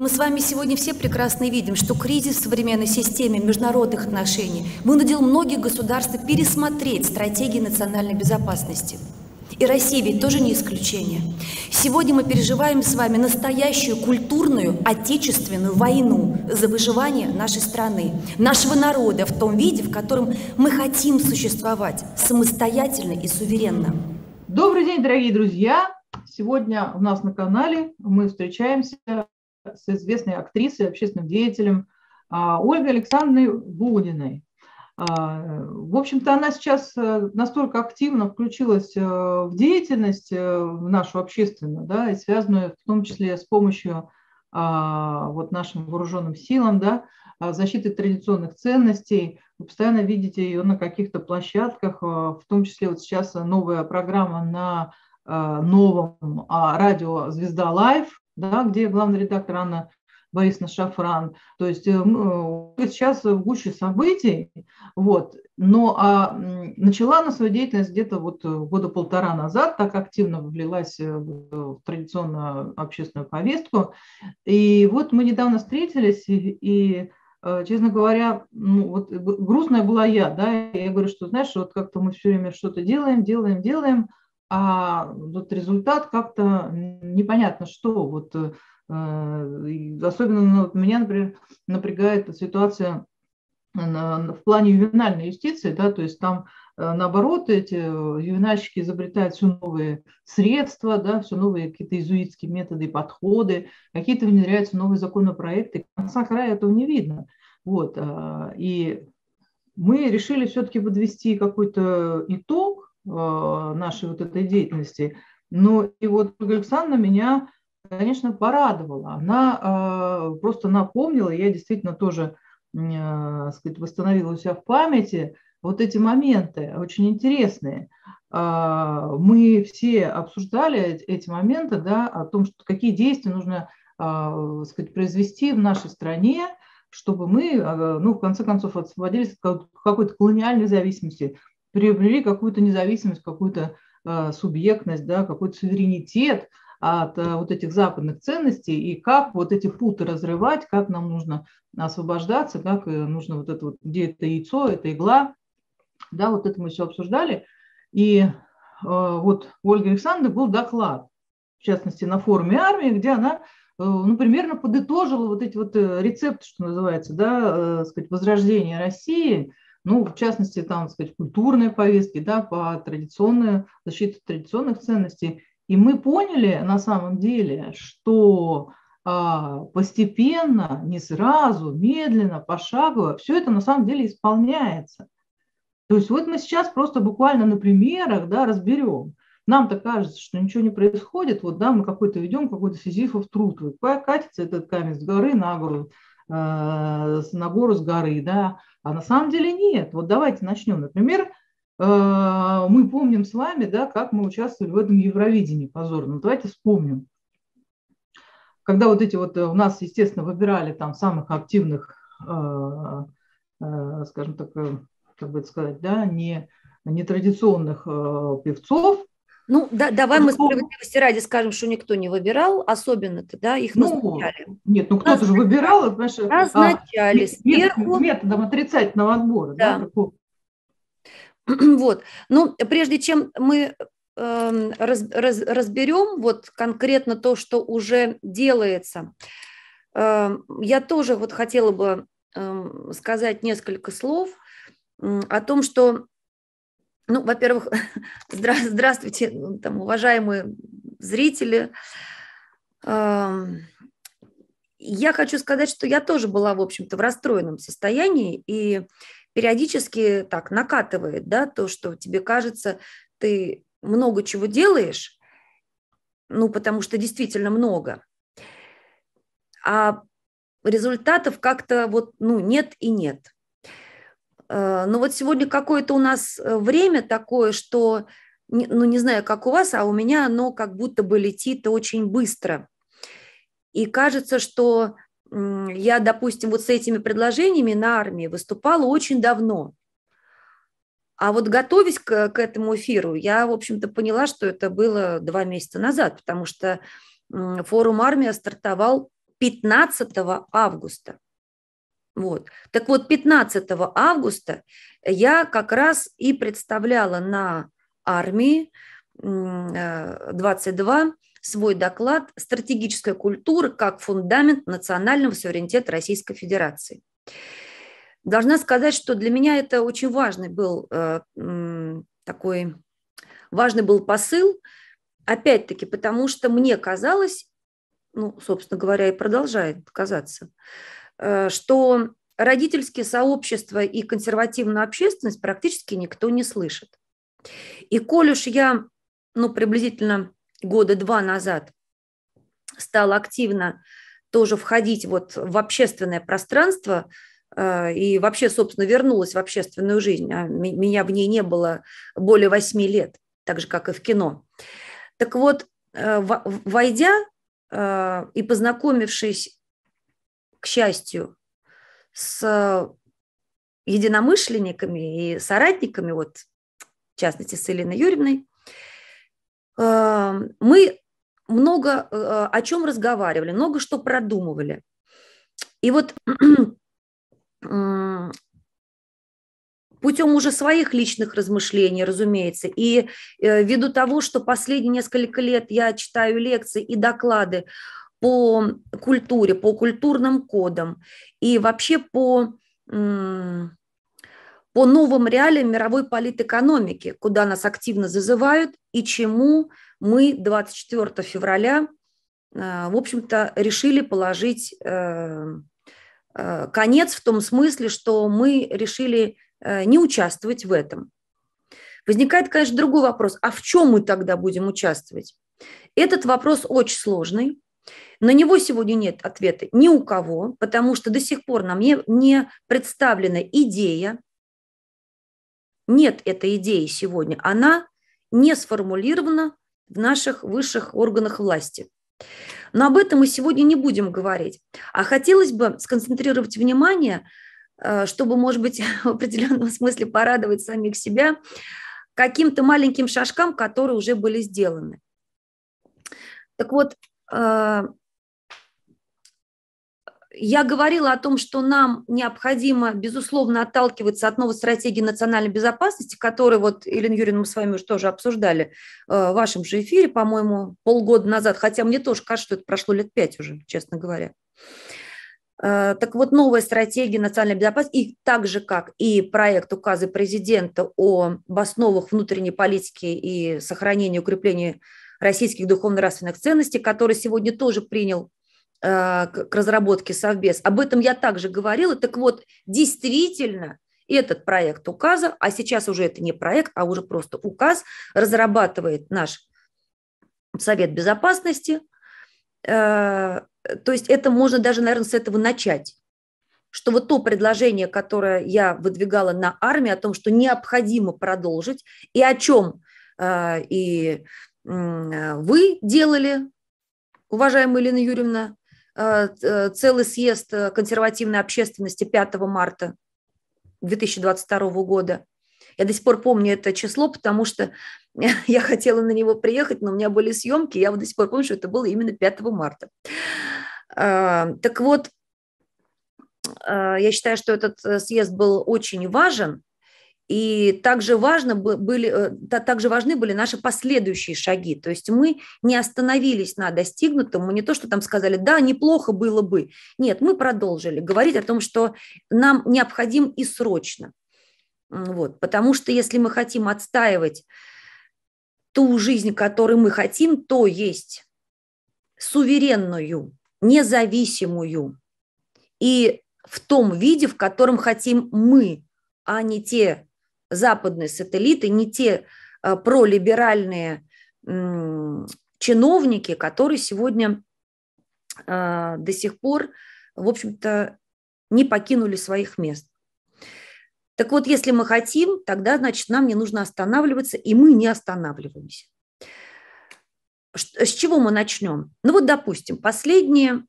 Мы с вами сегодня все прекрасно видим, что кризис в современной системе международных отношений вынудил многих государств пересмотреть стратегии национальной безопасности. И Россия ведь тоже не исключение. Сегодня мы переживаем с вами настоящую культурную отечественную войну за выживание нашей страны, нашего народа в том виде, в котором мы хотим существовать самостоятельно и суверенно. Добрый день, дорогие друзья! Сегодня у нас на канале мы встречаемся с известной актрисой, общественным деятелем а, Ольгой Александровной Буниной. А, в общем-то, она сейчас э, настолько активно включилась э, в деятельность э, в нашу общественную, да, и связанную в том числе с помощью а, вот нашим вооруженным силам, да, защиты традиционных ценностей. Вы постоянно видите ее на каких-то площадках, в том числе вот сейчас новая программа на новом радио «Звезда Лайф», да, где главный редактор Анна Борисовна Шафран. То есть э, э, сейчас в гуще событий, вот. Но а, начала она свою деятельность где-то вот э, года полтора назад, так активно влилась в традиционную общественную повестку. И вот мы недавно встретились, и, и честно говоря, ну, вот грустная была я, да, я говорю, что, знаешь, вот как-то мы все время что-то делаем, делаем, делаем, а вот результат как-то непонятно что. Вот, э, э, особенно ну, вот меня, например, напрягает ситуация в плане ювенальной юстиции, да, то есть там э, наоборот эти ювенальщики изобретают все новые средства, да, все новые какие-то иезуитские методы и подходы, какие-то внедряются новые законопроекты, конца края этого не видно. Вот, а, и мы решили все-таки подвести какой-то итог Э, нашей вот этой деятельности. Ну и вот Ольга Александровна меня, конечно, порадовала. Она э, просто напомнила, я действительно тоже э, сказать, восстановила у себя в памяти вот эти моменты, очень интересные. Мы все обсуждали эти моменты, да, о том, что какие действия нужно сказать, произвести в нашей стране, чтобы мы, ну, в конце концов, освободились от какой-то колониальной зависимости, приобрели какую-то независимость, какую-то а, субъектность, да, какой-то суверенитет от а, вот этих западных ценностей и как вот эти путы разрывать, как нам нужно освобождаться, как э, нужно вот это вот, где это яйцо, это игла, да, вот это мы все обсуждали. И а, вот у Ольги Александровны был доклад, в частности, на форуме армии, где она э, ну, примерно подытожила вот эти вот э, рецепты, что называется, да, сказать, Возрождение России – ну, в частности, там, так сказать, культурной повестки, да, по традиционной защите традиционных ценностей. И мы поняли на самом деле, что а, постепенно, не сразу, медленно, пошагово, все это на самом деле исполняется. То есть вот мы сейчас просто буквально на примерах да, разберем. Нам-то кажется, что ничего не происходит, вот да, мы какой-то ведем какой-то сизифов труд, вот катится этот камень с горы на гору, Э, с набору с горы, да, а на самом деле нет. Вот давайте начнем. Например, э, мы помним с вами, да, как мы участвовали в этом Евровидении позорно. Давайте вспомним. Когда вот эти вот э, у нас, естественно, выбирали там самых активных, скажем так, как бы это сказать, да, не нетрадиционных певцов, ну, да, давай мы справедливости ради скажем, что никто не выбирал, особенно-то, да, их ну, назначали. Нет, ну кто-то же выбирал, знаешь. Э, назначали а, сверху. методом отрицательного отбора, да. да вот, ну, прежде чем мы э, раз, раз, разберем вот конкретно то, что уже делается, э, я тоже вот хотела бы э, сказать несколько слов о том, что ну, во-первых, здра здравствуйте, ну, там, уважаемые зрители. Эм, я хочу сказать, что я тоже была, в общем-то, в расстроенном состоянии, и периодически так накатывает, да, то, что тебе кажется, ты много чего делаешь, ну, потому что действительно много, а результатов как-то вот, ну, нет и нет – Э, Но ну, вот сегодня какое-то у нас э, время такое, что, ну не знаю, как у вас, а у меня оно как будто бы летит очень быстро. И кажется, что я, допустим, вот с этими предложениями на армии выступала очень давно. А вот готовясь к, к этому эфиру, я, в общем-то, поняла, что это было два месяца назад, потому что форум «Армия» стартовал 15 августа. Вот. Так вот, 15 августа я как раз и представляла на армии 22 э, свой доклад «Стратегическая культура как фундамент национального суверенитета Российской Федерации». Должна сказать, что для меня это очень важный был э, такой важный был посыл, опять-таки, потому что мне казалось, ну, собственно говоря, и продолжает казаться, Э, что родительские сообщества и консервативную общественность практически никто не слышит. И коль уж я, ну, приблизительно года два назад стала активно тоже входить вот в общественное пространство, э, и вообще, собственно, вернулась в общественную жизнь. А меня в ней не было более восьми лет, так же, как и в кино. Так вот, э, войдя и познакомившись к счастью, с единомышленниками и соратниками, вот в частности с Еленой Юрьевной, э, мы много э, о чем разговаривали, много что продумывали. И вот путем уже своих личных размышлений, разумеется, и э, ввиду того, что последние несколько лет я читаю лекции и доклады по культуре, по культурным кодам и вообще по, по новым реалиям мировой политэкономики, куда нас активно зазывают и чему мы 24 февраля, э, в общем-то, решили положить э, э, конец в том смысле, что мы решили не участвовать в этом. Возникает, конечно, другой вопрос, а в чем мы тогда будем участвовать? Этот вопрос очень сложный, на него сегодня нет ответа ни у кого, потому что до сих пор нам не, представлена идея. Нет этой идеи сегодня. Она не сформулирована в наших высших органах власти. Но об этом мы сегодня не будем говорить. А хотелось бы сконцентрировать внимание, э, чтобы, может быть, в определенном смысле порадовать самих себя каким-то маленьким шажкам, которые уже были сделаны. Так вот, Э, я говорила о том, что нам необходимо, безусловно, отталкиваться от новой стратегии национальной безопасности, которую вот, Елена Юрьевна, мы с вами уже тоже обсуждали э, в вашем же эфире, по-моему, полгода назад, хотя мне тоже кажется, что это прошло лет пять уже, честно говоря. Э, так вот, новая стратегия национальной безопасности, и так же, как и проект указа президента о основах внутренней политики и сохранении укрепления российских духовно-нравственных ценностей, который сегодня тоже принял э, к разработке Совбез. Об этом я также говорила. Так вот, действительно, этот проект указа, а сейчас уже это не проект, а уже просто указ, разрабатывает наш Совет Безопасности. Э, то есть это можно даже, наверное, с этого начать что вот то предложение, которое я выдвигала на армию о том, что необходимо продолжить, и о чем э, и Э, вы делали, уважаемая Елена Юрьевна, э, э, целый съезд консервативной общественности 5 марта 2022 года. Я до сих пор помню это число, потому что я хотела на него приехать, но у меня были съемки, я вот до сих пор помню, что это было именно 5 марта. Так вот, я считаю, что этот съезд был очень важен, и также, важно были, э, также важны были наши последующие шаги. То есть мы не остановились на достигнутом, мы не то, что там сказали, да, неплохо было бы. Нет, мы продолжили говорить о том, что нам необходим и срочно. Вот, потому что если мы хотим отстаивать ту жизнь, которую мы хотим, то есть суверенную, независимую и в том виде, в котором хотим мы, а не те западные сателлиты, не те а, пролиберальные чиновники, которые сегодня а, до сих пор, в общем-то, не покинули своих мест. Так вот, если мы хотим, тогда, значит, нам не нужно останавливаться, и мы не останавливаемся. С чего мы начнем? Ну вот, допустим, последние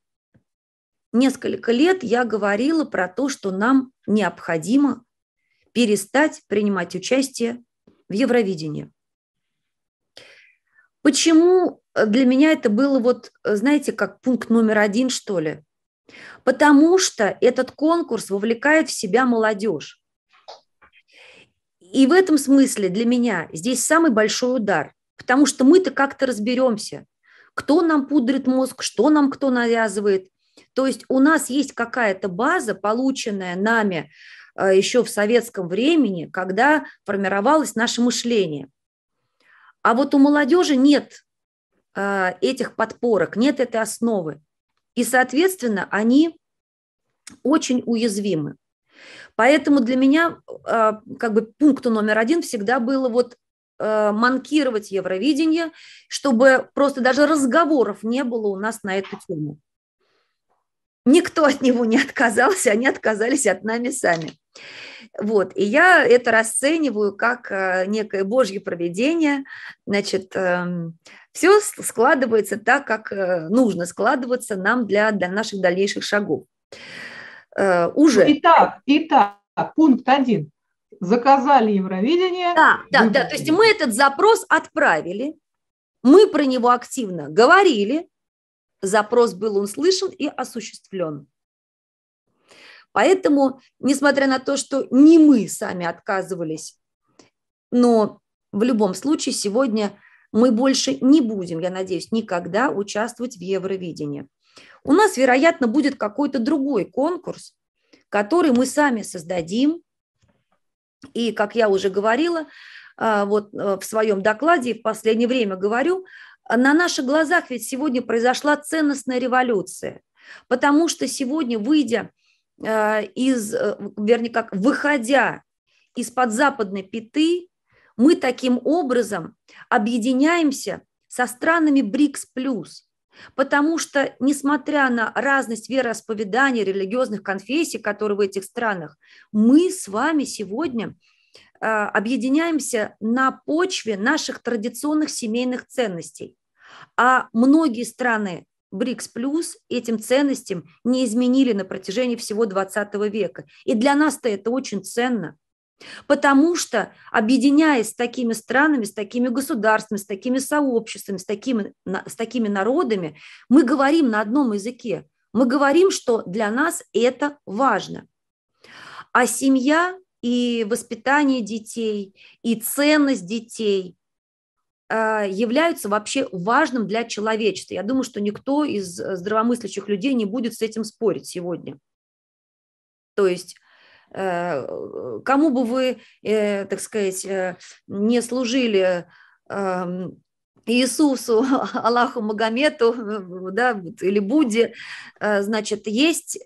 несколько лет я говорила про то, что нам необходимо перестать принимать участие в Евровидении. Почему э, для меня это было, вот, э, знаете, как пункт номер один, что ли? Потому что этот конкурс вовлекает в себя молодежь. И в этом смысле для меня здесь самый большой удар, потому что мы-то как-то разберемся, кто нам пудрит мозг, что нам кто навязывает. То есть у нас есть какая-то база, полученная нами Э, еще в советском времени, когда формировалось наше мышление. А вот у молодежи нет э, этих подпорок, нет этой основы. И, соответственно, они очень уязвимы. Поэтому для меня э, как бы пункту номер один всегда было вот манкировать Евровидение, чтобы просто даже разговоров не было у нас на эту тему. Никто от него не отказался, они отказались от нами сами. Вот, и я это расцениваю как э, некое божье проведение, значит, эм, все складывается так, как э, нужно складываться нам для, для наших дальнейших шагов. Э, уже. Ну, итак, итак, пункт один. Заказали Евровидение. Да, да, да, то есть мы этот запрос отправили, мы про него активно говорили, запрос был услышан и осуществлен. Поэтому, несмотря на то, что не мы сами отказывались, но в любом случае сегодня мы больше не будем, я надеюсь, никогда участвовать в Евровидении. У нас, вероятно, будет какой-то другой конкурс, который мы сами создадим. И, как я уже говорила, а, вот а, в своем докладе и в последнее время говорю, на наших глазах ведь сегодня произошла ценностная революция, потому что сегодня, выйдя Э, из, э, вернее, как выходя из-под западной пяты, мы таким образом объединяемся со странами БРИКС+, плюс, потому что, несмотря на разность вероисповеданий, религиозных конфессий, которые в этих странах, мы с вами сегодня э, объединяемся на почве наших традиционных семейных ценностей. А многие страны БРИКС плюс этим ценностям не изменили на протяжении всего 20 века. И для нас-то это очень ценно. Потому что, объединяясь с такими странами, с такими государствами, с такими сообществами, с такими, с такими народами, мы говорим на одном языке. Мы говорим, что для нас это важно. А семья и воспитание детей, и ценность детей, а, являются вообще важным для человечества. Я думаю, что никто из э, здравомыслящих людей не будет с этим спорить сегодня. То есть э, э, кому бы вы, так сказать, не служили эм, Иисусу, Аллаху Магомету да, или Будде, значит, есть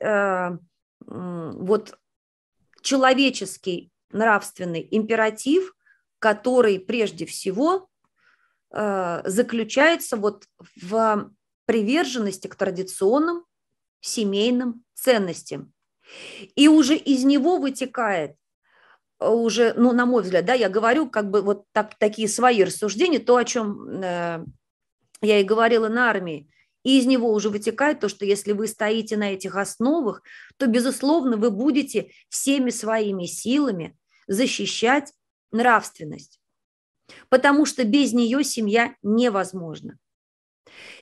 вот человеческий нравственный императив, который прежде всего Э, заключается вот в приверженности к традиционным семейным ценностям. И уже из него вытекает э, уже, ну, на мой взгляд, да, я говорю как бы вот так, такие свои рассуждения, то, о чем э, я и говорила на армии, и из него уже вытекает то, что если вы стоите на этих основах, то, безусловно, вы будете всеми своими силами защищать нравственность потому что без нее семья невозможна.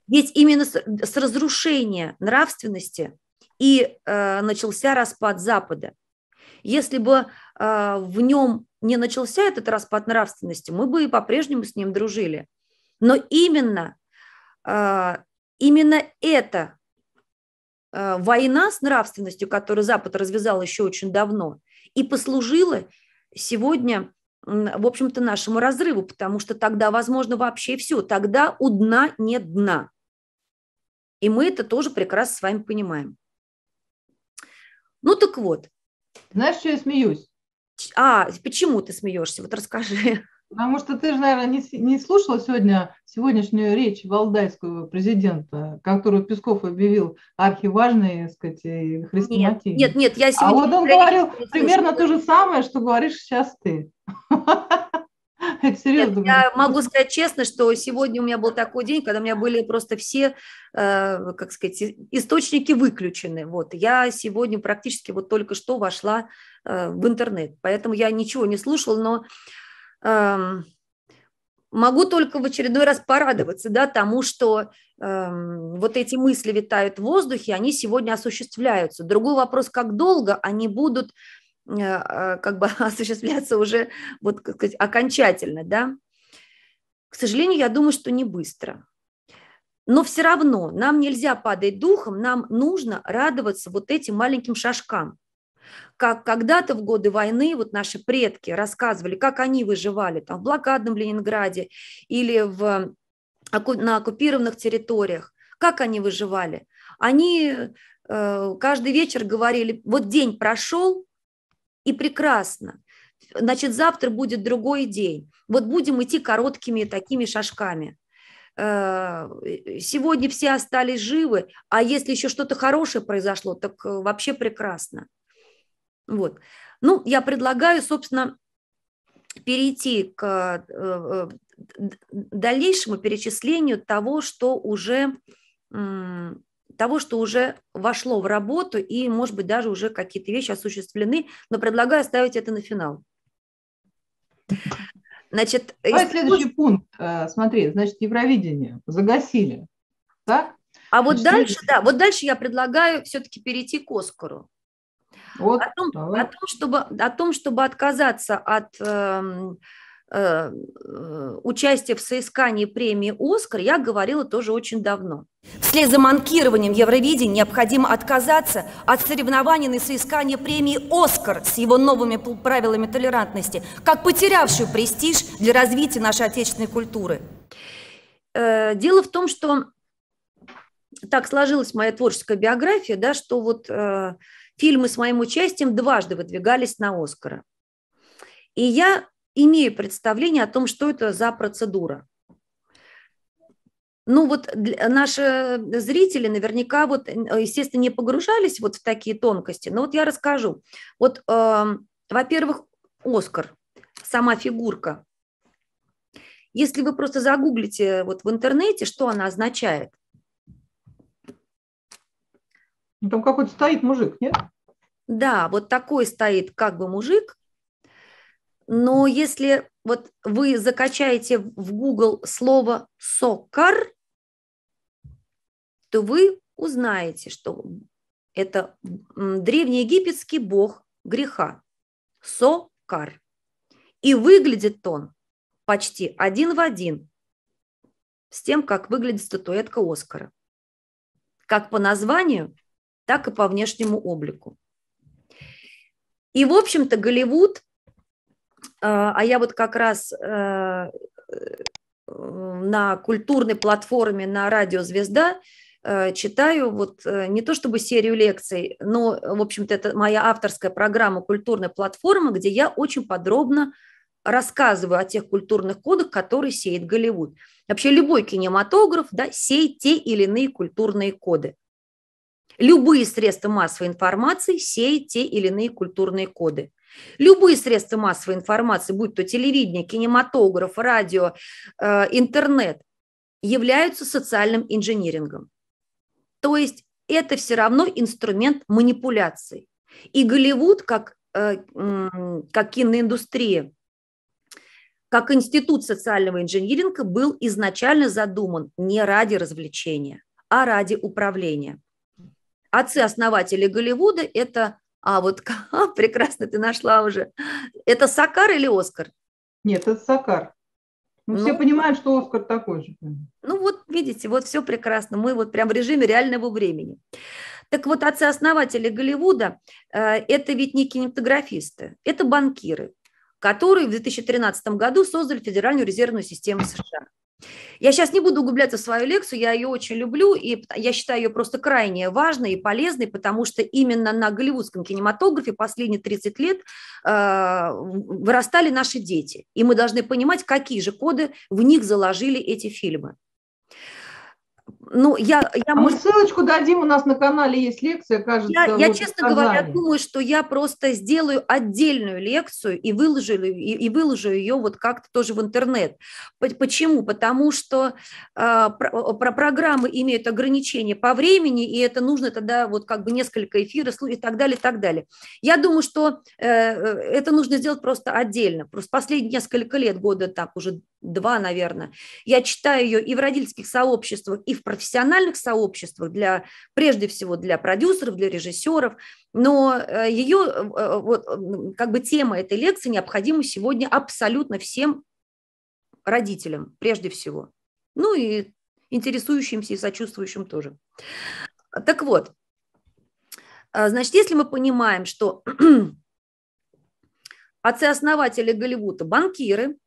Ведь именно с, с разрушения нравственности и э, начался распад Запада. Если бы э, в нем не начался этот распад нравственности, мы бы и по-прежнему с ним дружили. Но именно, э, именно эта э, война с нравственностью, которую Запад развязал еще очень давно, и послужила сегодня в общем-то, нашему разрыву, потому что тогда, возможно, вообще все, тогда у дна нет дна. И мы это тоже прекрасно с вами понимаем. Ну так вот. Знаешь, что я смеюсь? А, почему ты смеешься? Вот расскажи. Потому что ты же, наверное, не, не слушала сегодня сегодняшнюю речь валдайского президента, которую Песков объявил архиважной, так сказать, и Нет, нет, нет, я а сегодня... А вот он говорил примерно то же самое, что говоришь сейчас ты. серьезно. Нет, я могу сказать честно, что сегодня у меня был такой день, когда у меня были просто все, э, как сказать, источники выключены. Вот я сегодня практически вот только что вошла э, в интернет, поэтому я ничего не слушала, но эм, могу только в очередной раз порадоваться, да, тому, что эм, вот эти мысли витают в воздухе, они сегодня осуществляются. Другой вопрос, как долго они будут а, а, как бы осуществляться уже вот, как сказать, окончательно, да. К сожалению, я думаю, что не быстро. Но все равно нам нельзя падать духом, нам нужно радоваться вот этим маленьким шажкам. Как когда-то в годы войны вот наши предки рассказывали, как они выживали там в блокадном Ленинграде или в, на оккупированных территориях, как они выживали. Они э, каждый вечер говорили, вот день прошел, и прекрасно. Значит, завтра будет другой день. Вот будем идти короткими такими шажками. Э, сегодня все остались живы, а если еще что-то хорошее произошло, так э, вообще прекрасно. Вот. Ну, я предлагаю, собственно, перейти к э, дальнейшему перечислению того, что уже того, что уже вошло в работу и, может быть, даже уже какие-то вещи осуществлены, но предлагаю оставить это на финал. Значит, э, Давай если... следующий пункт, э, смотри, значит, Евровидение загасили, так? А значит, вот дальше, следующий... да, вот дальше я предлагаю все-таки перейти к Оскару. Вот, о, том, о, том, чтобы, о том, чтобы отказаться от э, Э, э, участие в соискании премии «Оскар» я говорила тоже очень давно. Вслед за манкированием Евровидения необходимо отказаться от соревнований на соискание премии «Оскар» с его новыми правилами толерантности, как потерявшую престиж для развития нашей отечественной культуры. Э, дело в том, что так сложилась моя творческая биография, да, что вот э, фильмы с моим участием дважды выдвигались на «Оскара». И я имею представление о том, что это за процедура. Ну вот наши зрители наверняка вот, естественно, не погружались вот в такие тонкости, но вот я расскажу. Вот, э, во-первых, Оскар, сама фигурка. Если вы просто загуглите вот в интернете, что она означает? Ну, там какой-то стоит мужик, нет? Да, вот такой стоит как бы мужик, но если вот вы закачаете в Google слово «сокар», то вы узнаете, что это древнеегипетский бог греха – Сокар. И выглядит он почти один в один с тем, как выглядит статуэтка Оскара. Как по названию, так и по внешнему облику. И, в общем-то, Голливуд а, а я вот как раз э, э, на культурной платформе на радио «Звезда» э, читаю вот не то чтобы серию лекций, но, в общем-то, это моя авторская программа культурной платформы, где я очень подробно рассказываю о тех культурных кодах, которые сеет Голливуд. Вообще любой кинематограф да, сеет те или иные культурные коды. Любые средства массовой информации сеют те или иные культурные коды. Любые средства массовой информации, будь то телевидение, кинематограф, радио, э, интернет, являются социальным инжинирингом. То есть это все равно инструмент манипуляции. И Голливуд, как, э, как киноиндустрия, как институт социального инжиниринга, был изначально задуман не ради развлечения, а ради управления. Отцы-основатели Голливуда – это а вот а, прекрасно ты нашла уже. Это Сакар или Оскар? Нет, это Сакар. Мы ну, все ну. понимают, что Оскар такой же. Ну вот, видите, вот все прекрасно. Мы вот прям в режиме реального времени. Так вот, отцы-основатели Голливуда э, – это ведь не кинематографисты, это банкиры, которые в 2013 году создали Федеральную резервную систему США. Я сейчас не буду углубляться в свою лекцию, я ее очень люблю, и я считаю ее просто крайне важной и полезной, потому что именно на голливудском кинематографе последние 30 лет э, вырастали наши дети, и мы должны понимать, какие же коды в них заложили эти фильмы ну, я, я а может... мы ссылочку дадим, у нас на канале есть лекция, кажется. Я, я честно говоря, думаю, что я просто сделаю отдельную лекцию и выложу, и, и выложу ее вот как-то тоже в интернет. Почему? Потому что э, про, про программы имеют ограничения по времени, и это нужно тогда вот как бы несколько эфиров и так далее, и так далее. Я думаю, что э, э, это нужно сделать просто отдельно. Просто последние несколько лет, года так уже два, наверное. Я читаю ее и в родительских сообществах, и в профессиональных сообществах, для, прежде всего для продюсеров, для режиссеров. Но э, ее э, э, вот, как бы тема этой лекции необходима сегодня абсолютно всем родителям, прежде всего. Ну и интересующимся и сочувствующим тоже. Так вот, значит, если мы понимаем, что отцы-основатели Голливуда – банкиры,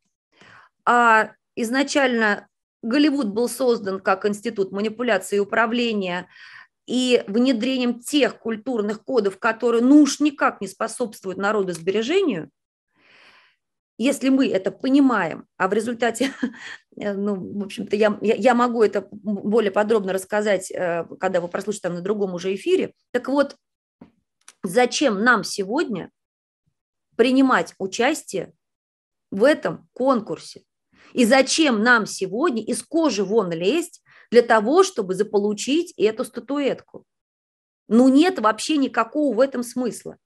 а изначально Голливуд был создан как институт манипуляции и управления и внедрением тех культурных кодов, которые ну уж никак не способствуют народу сбережению, если мы это понимаем, а в результате, э, ну, в общем-то, я, я могу это более подробно рассказать, э, когда вы прослушаете там на другом уже эфире. Так вот, зачем нам сегодня принимать участие в этом конкурсе? И зачем нам сегодня из кожи вон лезть для того, чтобы заполучить эту статуэтку? Ну нет вообще никакого в этом смысла.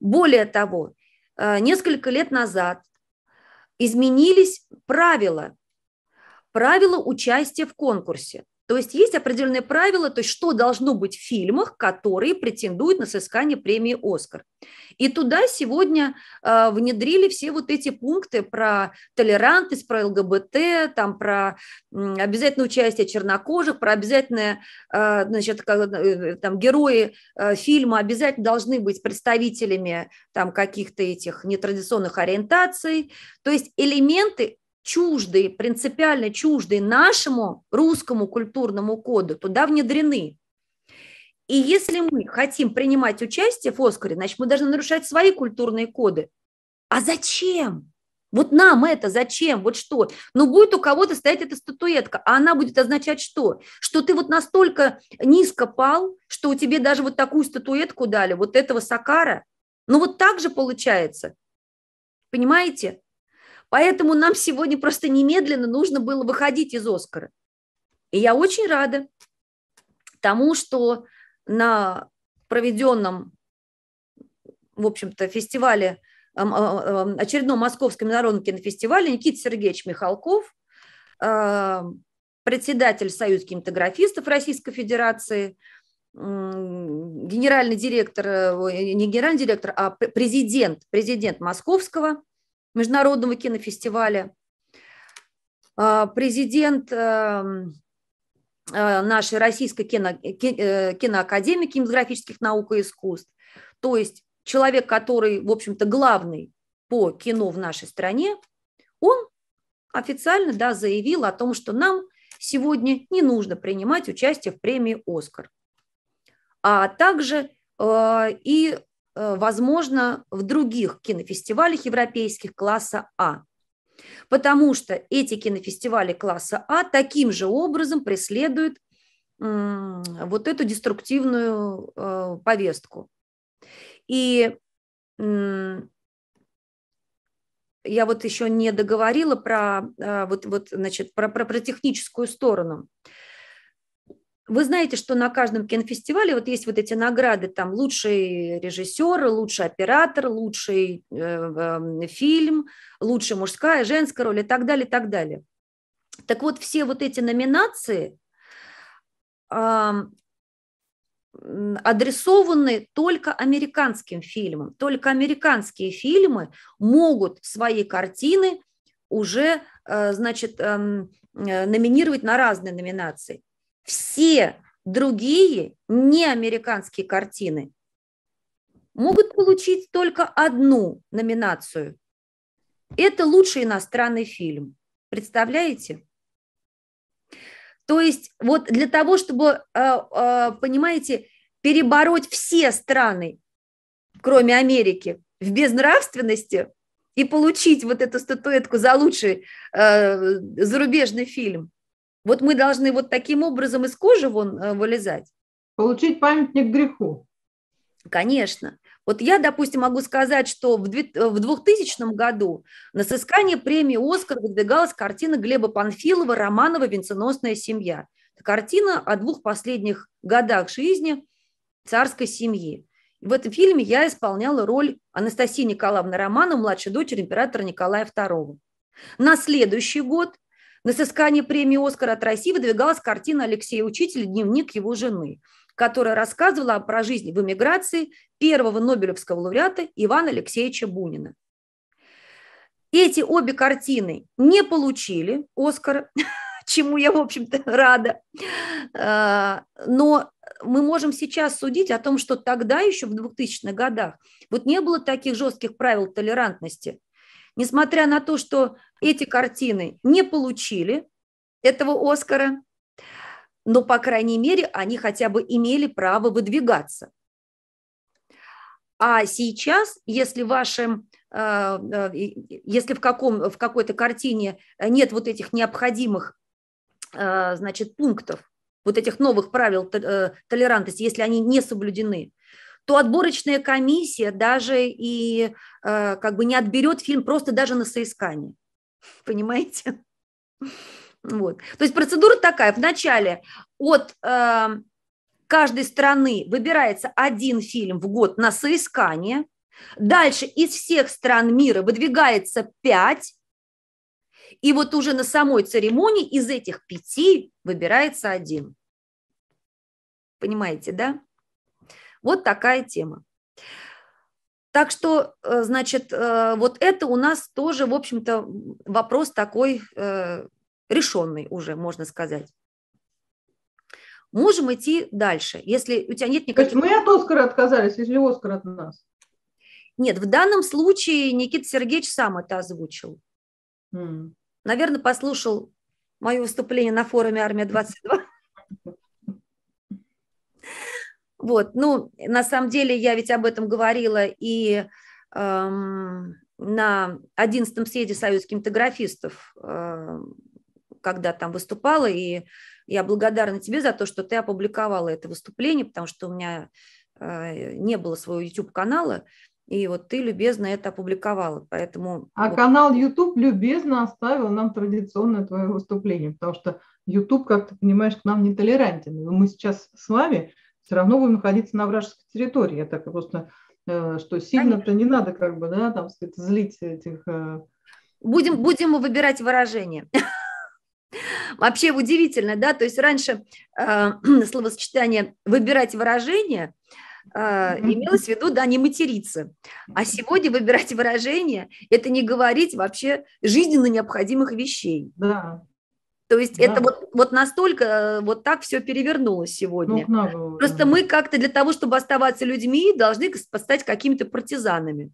Более того, э, несколько лет назад изменились правила, правила участия в конкурсе. То есть есть определенные правила, то есть что должно быть в фильмах, которые претендуют на соискание премии «Оскар». И туда сегодня а, внедрили все вот эти пункты про толерантность, про ЛГБТ, там про обязательное участие чернокожих, про обязательное, а, значит, э, там герои а, фильма обязательно должны быть представителями там каких-то этих нетрадиционных ориентаций. То есть элементы чуждые, принципиально чуждые нашему русскому культурному коду, туда внедрены. И если мы хотим принимать участие в Оскаре, значит, мы должны нарушать свои культурные коды. А зачем? Вот нам это зачем? Вот что? Ну, будет у кого-то стоять эта статуэтка, а она будет означать что? Что ты вот настолько низко пал, что у тебя даже вот такую статуэтку дали, вот этого Сакара. Ну, вот так же получается. Понимаете? Поэтому нам сегодня просто немедленно нужно было выходить из Оскара. И я очень рада тому, что на проведенном, в общем-то, фестивале, эм, э, э, эм, очередном Московском народном кинофестивале Никита Сергеевич Михалков, э, председатель Союза кинематографистов Российской Федерации, генеральный директор, не генеральный директор, а президент, президент Московского Международного кинофестиваля, а, президент эм, э, нашей Российской кино, э, киноакадемии кинематографических наук и искусств, то есть человек, который, в общем-то, главный по кино в нашей стране, он официально да, заявил о том, что нам сегодня не нужно принимать участие в премии «Оскар». А также э, и Э, возможно, в других кинофестивалях европейских класса А. Потому что эти кинофестивали класса А таким же образом преследуют вот эту деструктивную э, повестку. И я вот еще не договорила про, э, вот, вот, значит, про, про, про техническую сторону. Вы знаете, что на каждом кинофестивале вот есть вот эти награды, там лучший режиссер, лучший оператор, лучший э, э, фильм, лучшая мужская, женская роль и так далее, и так далее. Так вот, все вот эти номинации э, адресованы только американским фильмам. Только американские фильмы могут свои картины уже, э, значит, эм, э, номинировать на разные номинации все другие неамериканские картины могут получить только одну номинацию. Это лучший иностранный фильм. Представляете? То есть вот для того, чтобы, э, э, понимаете, перебороть все страны, кроме Америки, в безнравственности и получить вот эту статуэтку за лучший э, зарубежный фильм, вот мы должны вот таким образом из кожи вон э, вылезать. Получить памятник греху. Конечно. Вот я, допустим, могу сказать, что в 2000 э, году на соискание премии «Оскар» выдвигалась картина Глеба Панфилова «Романова. Венценосная семья». Это картина о двух последних годах жизни царской семьи. В этом фильме я исполняла роль Анастасии Николаевны Романовой, младшей дочери императора Николая II. На следующий год на сыскание премии «Оскар» от России выдвигалась картина Алексея Учителя «Дневник его жены», которая рассказывала про жизнь в эмиграции первого Нобелевского лауреата Ивана Алексеевича Бунина. Эти обе картины не получили «Оскар», чему я, в общем-то, рада. А, но мы можем сейчас судить о том, что тогда еще, в 2000-х годах, вот не было таких жестких правил толерантности – Несмотря на то, что эти картины не получили этого Оскара, но, по крайней мере, они хотя бы имели право выдвигаться. А сейчас, если вашим а, а, если в, каком, в какой-то картине нет вот этих необходимых а, значит, пунктов, вот этих новых правил э, толерантности, если они не соблюдены, то отборочная комиссия даже и э, как бы не отберет фильм просто даже на соискание. Понимаете? Вот. То есть процедура такая. Вначале от э, каждой страны выбирается один фильм в год на соискание. Дальше из всех стран мира выдвигается пять. И вот уже на самой церемонии из этих пяти выбирается один. Понимаете, да? Вот такая тема. Так что, э, значит, э, вот это у нас тоже, в общем-то, вопрос такой э, решенный уже, можно сказать. Можем идти дальше, если у тебя нет никаких... То есть мы от Оскара отказались, если Оскар от нас? Нет, в данном случае Никита Сергеевич сам это озвучил. Mm. Наверное, послушал мое выступление на форуме «Армия-22». Вот, ну, на самом деле, я ведь об этом говорила и эм, на 11-м съезде Союз кинематографистов, э, когда там выступала, и я благодарна тебе за то, что ты опубликовала это выступление, потому что у меня э, не было своего YouTube-канала, и вот ты любезно это опубликовала, поэтому... А вот. канал YouTube любезно оставил нам традиционное твое выступление, потому что YouTube, как ты понимаешь, к нам не толерантен. Мы сейчас с вами все равно будем находиться на вражеской территории. Я так просто, э, что сильно-то не надо как бы, да, там, сказать, злить этих... Э, будем, будем мы выбирать выражение. Вообще удивительно, да, то есть раньше э, словосочетание «выбирать выражение» э, имелось в виду, да, не материться. А сегодня выбирать выражение – это не говорить вообще жизненно необходимых вещей. Да, то есть да. это вот, вот настолько э, вот так все перевернулось сегодня. Ну, надо, Просто да. мы как-то для того, чтобы оставаться людьми, должны стать какими-то партизанами.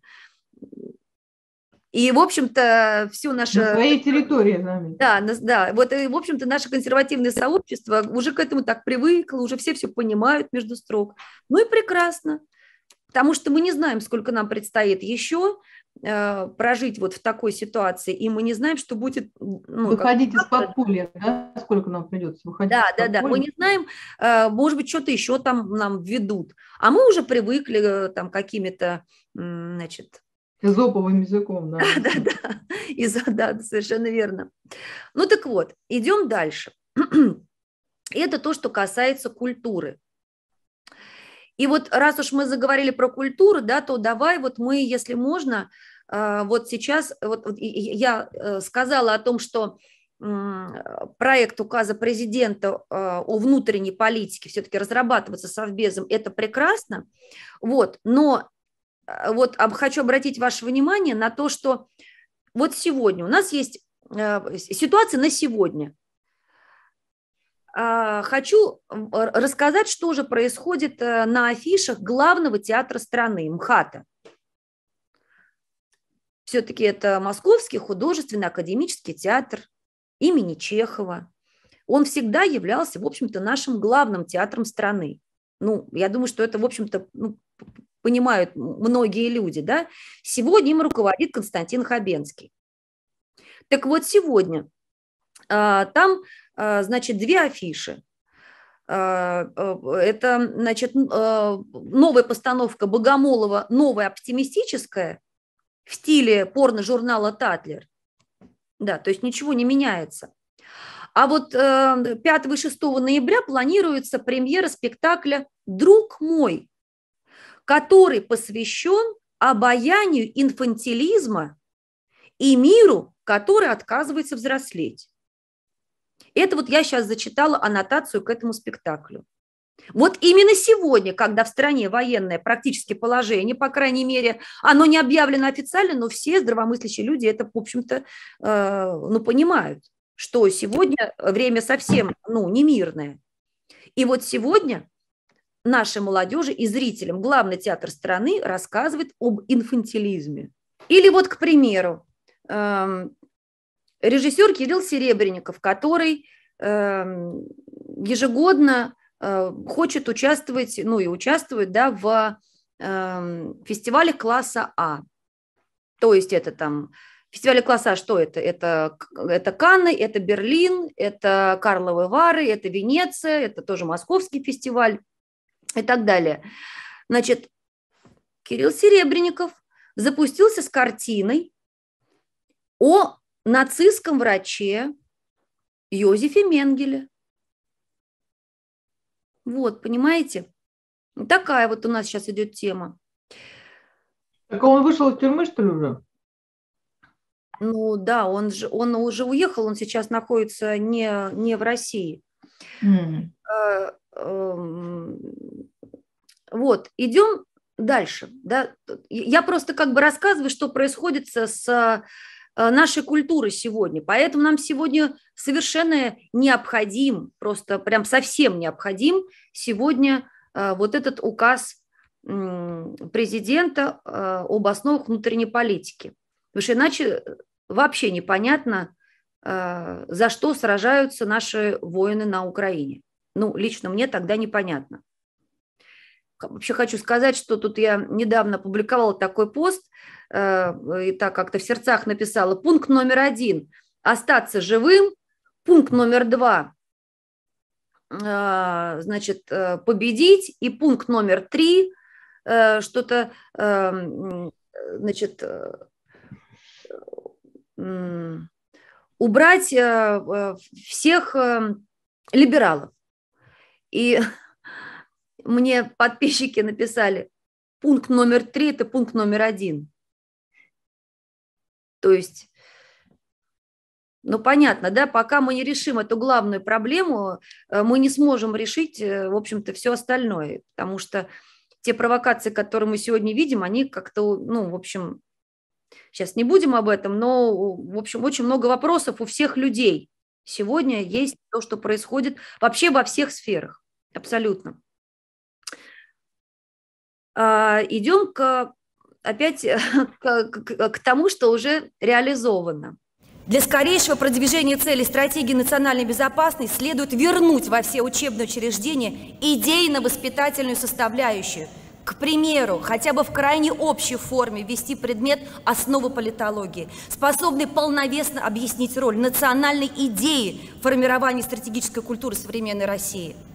И, в общем-то, всю наше. На своей территории, нами. Да, да. Вот, и, в общем-то, наше консервативное сообщество уже к этому так привыкло, уже все все понимают между строк. Ну и прекрасно. Потому что мы не знаем, сколько нам предстоит еще. Э, прожить вот в такой ситуации, и мы не знаем, что будет... Ну, выходить как... из подполья, да? Сколько нам придется выходить Да, да, да. Мы не знаем, э, может быть, что-то еще там нам введут. А мы уже привыкли э, там какими-то, значит... Изоповым языком, да. Да, да, Из... да, совершенно верно. Ну так вот, идем дальше. Это то, что касается культуры. И вот раз уж мы заговорили про культуру, да, то давай вот мы, если можно, э, вот сейчас, вот я э, сказала о том, что проект указа президента э, о внутренней политике все-таки разрабатываться совбезом, это прекрасно, вот, но вот хочу обратить ваше внимание на то, что вот сегодня у нас есть ситуация на сегодня. А, хочу рассказать, что же происходит э, на афишах главного театра страны, МХАТа. Все-таки это Московский художественно академический театр имени Чехова. Он всегда являлся, в общем-то, нашим главным театром страны. Ну, я думаю, что это, в общем-то, ну, понимают многие люди, да. Сегодня им руководит Константин Хабенский. Так вот, сегодня э, там а, значит, две афиши. А, э, это, значит, а, новая постановка Богомолова, новая оптимистическая в стиле порно-журнала «Татлер». Да, то есть ничего не меняется. А вот 5 э, 6 ноября планируется премьера спектакля «Друг мой», который посвящен обаянию инфантилизма и миру, который отказывается взрослеть. Это вот я сейчас зачитала аннотацию к этому спектаклю. Вот именно сегодня, когда в стране военное практически положение, по крайней мере, оно не объявлено официально, но все здравомыслящие люди это, в общем-то, э, ну, понимают, что сегодня время совсем, ну, не мирное. И вот сегодня нашей молодежи и зрителям главный театр страны рассказывает об инфантилизме. Или вот, к примеру, эм, режиссер Кирилл Серебренников, который эм, ежегодно э, хочет участвовать, ну и участвует, да, в эм, фестивале класса А. То есть это там фестивале класса А что это? Это, это Канны, это Берлин, это Карловы Вары, это Венеция, это тоже Московский фестиваль и так далее. Значит, Кирилл Серебренников запустился с картиной о нацистском враче Йозефе Менгеле. Вот, понимаете? Такая вот у нас сейчас идет тема. Так он вышел из тюрьмы, что ли, уже? Ну да, он же он уже уехал, он сейчас находится не, не в России. Mm. вот, идем дальше. Да? Я просто как бы рассказываю, что происходит с Э, нашей культуры сегодня. Поэтому нам сегодня совершенно необходим, просто прям совсем необходим сегодня э, вот этот указ президента э, об основах внутренней политики. Потому что иначе вообще непонятно, за что сражаются наши воины на Украине. Ну, лично мне тогда непонятно. Вообще хочу сказать, что тут я недавно публиковала такой пост, э, и так как-то в сердцах написала. Пункт номер один – остаться живым. Пункт номер два – э, значит, э, победить. И пункт номер три – что-то, значит, убрать всех либералов. И мне подписчики написали, пункт номер три – это пункт номер один. То есть, ну понятно, да, пока мы не решим эту главную проблему, э, мы не сможем решить, э, в общем-то, все остальное, потому что те провокации, которые мы сегодня видим, они как-то, ну, в общем, сейчас не будем об этом, но, в общем, очень много вопросов у всех людей. Сегодня есть то, что происходит вообще во всех сферах, абсолютно. А, идем к, опять к, к, к тому, что уже реализовано. Для скорейшего продвижения цели стратегии национальной безопасности следует вернуть во все учебные учреждения идейно-воспитательную составляющую. К примеру, хотя бы в крайне общей форме ввести предмет «Основы политологии», способный полновесно объяснить роль национальной идеи формирования стратегической культуры современной России –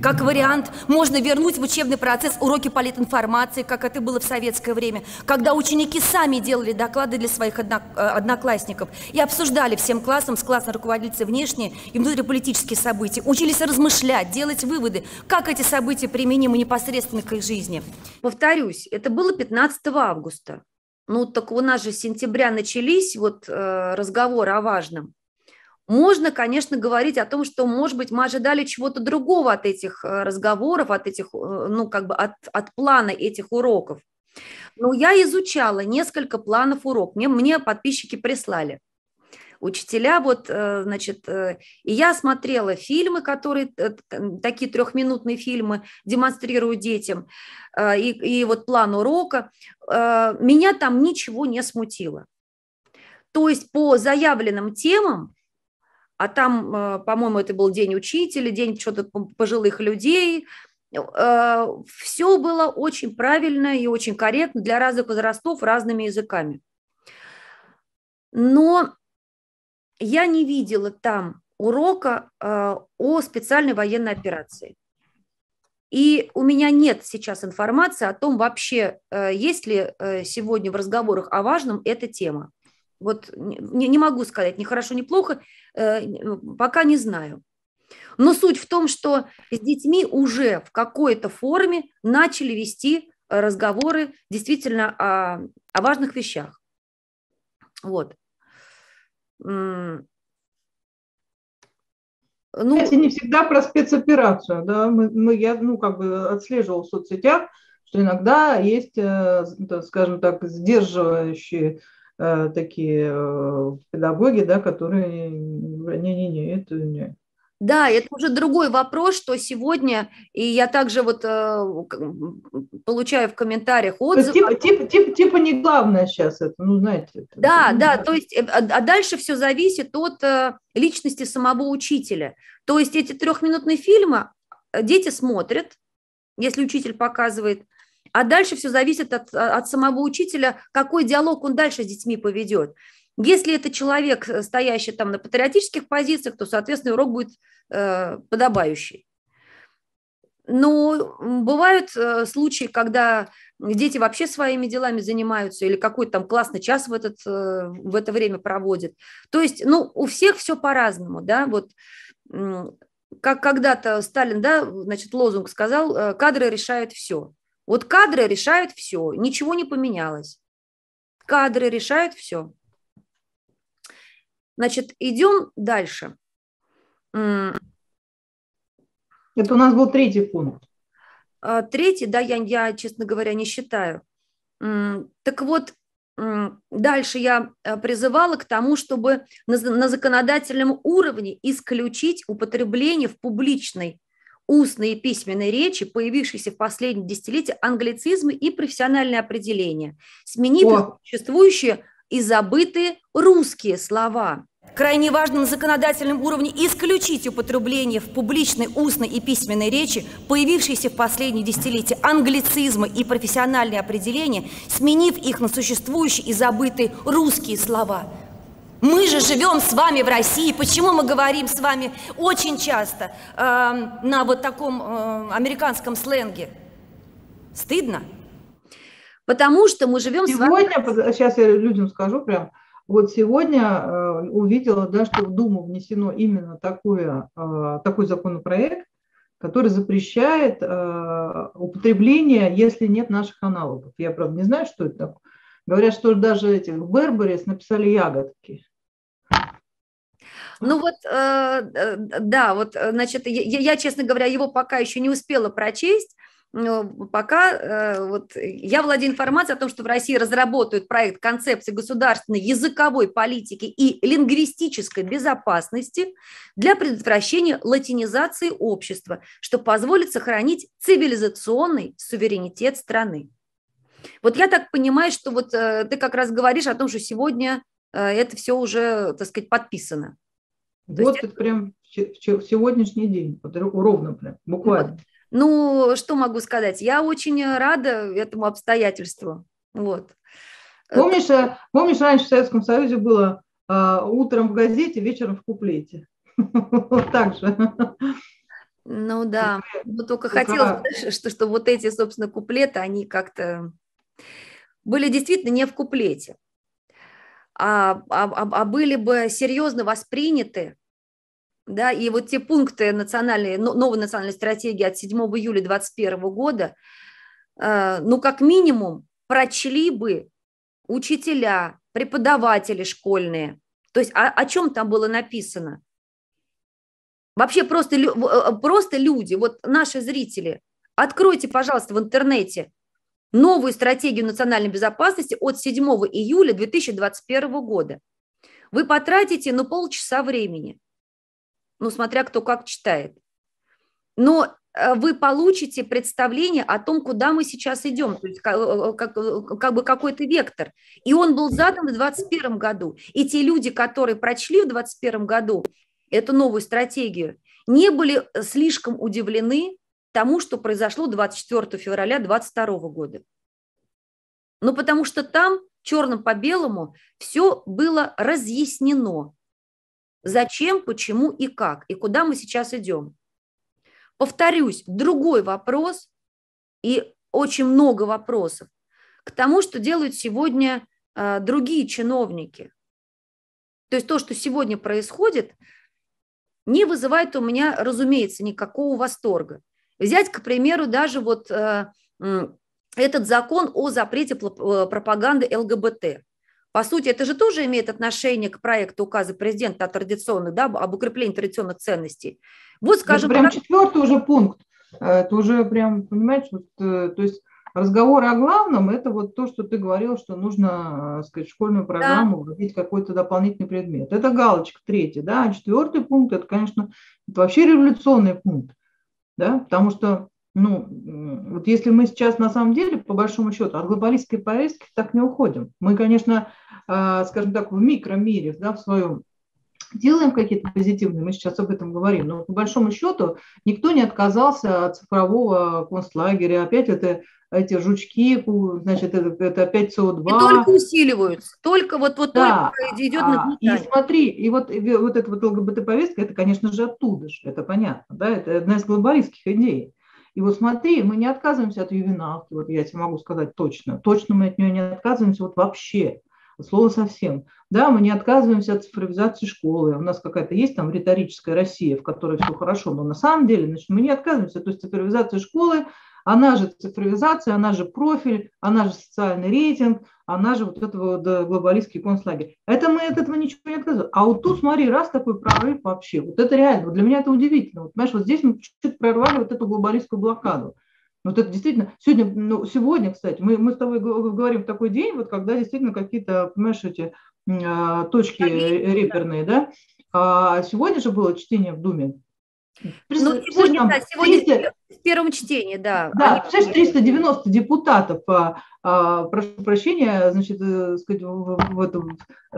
как вариант, можно вернуть в учебный процесс уроки политинформации, как это было в советское время, когда ученики сами делали доклады для своих э, одноклассников и обсуждали всем классом с классной руководительницей внешние и внутриполитические события, учились размышлять, делать выводы, как эти события применимы непосредственно к их жизни. Повторюсь, это было 15 августа. Ну так у нас же с сентября начались вот э, разговоры о важном. Можно, конечно, говорить о том, что, может быть, мы ожидали чего-то другого от этих э, разговоров, от этих, э, ну, как бы от, от плана этих уроков. Но я изучала несколько планов урок. Мне, мне подписчики прислали учителя, вот, э, значит, и я смотрела фильмы, которые, такие трехминутные фильмы демонстрирую детям, и, и вот план урока, меня там ничего не смутило. То есть по заявленным темам а там, э, по-моему, это был день учителя, день что-то пожилых людей. Э, Все было очень правильно и очень корректно для разных возрастов разными языками. Но я не видела там урока э, о специальной военной операции. И у меня нет сейчас информации о том вообще, есть ли сегодня в разговорах о важном эта тема. Вот не, не могу сказать ни хорошо, ни плохо, э, э, пока не знаю. Но суть в том, что с детьми уже в какой-то форме начали вести э, разговоры действительно о, о важных вещах. Вот. Ну, Кстати, не всегда про спецоперацию, да, мы, мы, я, ну, как бы отслеживал в соцсетях, что иногда есть, скажем так, сдерживающие Э, такие э, педагоги, да, которые не-не-не, это не. Да, это уже другой вопрос, что сегодня, и я также вот э, получаю в комментариях отзывы. Типа, типа, типа, типа не главное сейчас это, ну знаете. Это, да, да, да, то есть, э, а, а дальше все зависит от э, личности самого учителя. То есть эти трехминутные фильмы дети смотрят, если учитель показывает, а дальше все зависит от, а, от самого учителя, какой диалог он дальше с детьми поведет. Если это человек, э, стоящий там на патриотических позициях, то, соответственно, урок будет э, подобающий. Но бывают э, случаи, когда дети вообще своими делами занимаются или какой-то там классный час в, этот, э, в это время проводят. То есть, ну, у всех все по-разному, да, вот э, как когда-то Сталин, да, значит, лозунг сказал, э, кадры решают все. Вот кадры решают все, ничего не поменялось. Кадры решают все. Значит, идем дальше. Это у нас был третий пункт. А, третий, да, я, я, честно говоря, не считаю. Так вот, дальше я э, призывала к тому, чтобы на, на законодательном уровне исключить употребление в публичной устной и письменной речи, появившиеся в последние десятилетия англицизмы и профессиональные определения, сменив существующие и забытые русские слова. Крайне важно на законодательном уровне исключить употребление в публичной устной и письменной речи, появившиеся в последние десятилетия англицизмы и профессиональные определения, сменив их на существующие и забытые русские слова – мы же живем с вами в России. Почему мы говорим с вами очень часто э, на вот таком э, американском сленге? Стыдно? Потому что мы живем сегодня, с вами... Сейчас я людям скажу прям. Вот сегодня э, увидела, да, что в Думу внесено именно такое, э, такой законопроект, который запрещает э, употребление, если нет наших аналогов. Я, правда, не знаю, что это такое. Говорят, что даже этих Берберис написали ягодки. Ну вот, э, э, да, вот, э, значит, я, я, честно говоря, его пока еще не успела прочесть, но пока вот, я владею информацией о том, что в России разработают проект концепции государственной языковой политики и лингвистической безопасности для предотвращения латинизации общества, что позволит сохранить цивилизационный суверенитет страны. Вот я так понимаю, что вот ты как раз говоришь о том, что сегодня Э, это все уже, так сказать, подписано. вот это прям в сегодняшний день, ровно прям, буквально. Вот. Ну, что могу сказать? Я очень рада этому обстоятельству. Вот. Э, помнишь, э, помнишь, раньше в Советском Союзе было а, утром в газете, вечером в куплете. Вот так же. Ну да, но только хотелось, что, что вот эти, собственно, куплеты, они как-то были действительно не в куплете. А, а, а, а были бы серьезно восприняты, да, и вот те пункты национальной, новой национальной стратегии от 7 июля 2021 года, э, ну, как минимум, прочли бы учителя, преподаватели школьные. То есть а, о, о чем там было написано? Вообще просто, э, просто люди, вот наши зрители, откройте, пожалуйста, в интернете новую стратегию национальной безопасности от 7 июля 2021 года. Вы потратите, ну, полчаса времени, ну, смотря кто как читает. Но э, вы получите представление о том, куда мы сейчас идем, то есть э, э, как, как, как бы какой-то вектор. И он был задан в 2021 году. И те люди, которые прочли в 2021 году эту новую стратегию, не были слишком удивлены, тому, что произошло 24 февраля 2022 года. Ну, потому что там черным по белому все было разъяснено. Зачем, почему и как, и куда мы сейчас идем. Повторюсь, другой вопрос, и очень много вопросов, к тому, что делают сегодня э, другие чиновники. То есть то, что сегодня происходит, не вызывает у меня, разумеется, никакого восторга. Взять, к примеру, даже вот э, этот закон о запрете э, пропаганды ЛГБТ. По сути, это же тоже имеет отношение к проекту указа президента о традиционных, да, об укреплении традиционных ценностей. Вот, скажем... Это прям четвертый уже пункт. Э, это уже прям, понимаешь, вот, то есть разговор о главном – это вот то, что ты говорил, что нужно, сказать, школьную программу да. вводить какой-то дополнительный предмет. Это галочка третья, да. А четвертый пункт – это, конечно, это вообще революционный пункт да, потому что, ну, вот если мы сейчас на самом деле, по большому счету, от глобалистской повестки так не уходим. Мы, конечно, а, скажем так, в микромире, да, в своем делаем какие-то позитивные, мы сейчас об этом говорим, но по большому счету никто не отказался от цифрового концлагеря. Опять это эти жучки, значит, это, это опять СО2. И только усиливаются, только вот, вот да. только идет а, И смотри, и вот, и вот эта вот ЛГБТ-повестка, это, конечно же, оттуда же, это понятно, да, это одна из глобалистских идей. И вот смотри, мы не отказываемся от ювеналки, вот я тебе могу сказать точно, точно мы от нее не отказываемся вот вообще слово совсем. Да, мы не отказываемся от цифровизации школы. У нас какая-то есть там риторическая Россия, в которой все хорошо, но на самом деле значит, мы не отказываемся. То есть цифровизация школы, она же цифровизация, она же профиль, она же социальный рейтинг, она же вот этого вот, глобалистский концлагерь. Это мы от этого ничего не отказываем. А вот тут, смотри, раз такой прорыв вообще. Вот это реально, вот для меня это удивительно. Вот, понимаешь, вот здесь мы чуть-чуть прорвали вот эту глобалистскую блокаду. Вот это действительно, сегодня, ну, сегодня, кстати, мы, мы с тобой говорим в такой день, вот когда действительно какие-то, понимаешь, эти точки реперные, да, а сегодня же было чтение в Думе. Ну, сегодня, там, да, сегодня 300... в первом чтении, да. Да, 390 депутатов, а, а, прошу прощения, значит, сказать, в, в, в, в,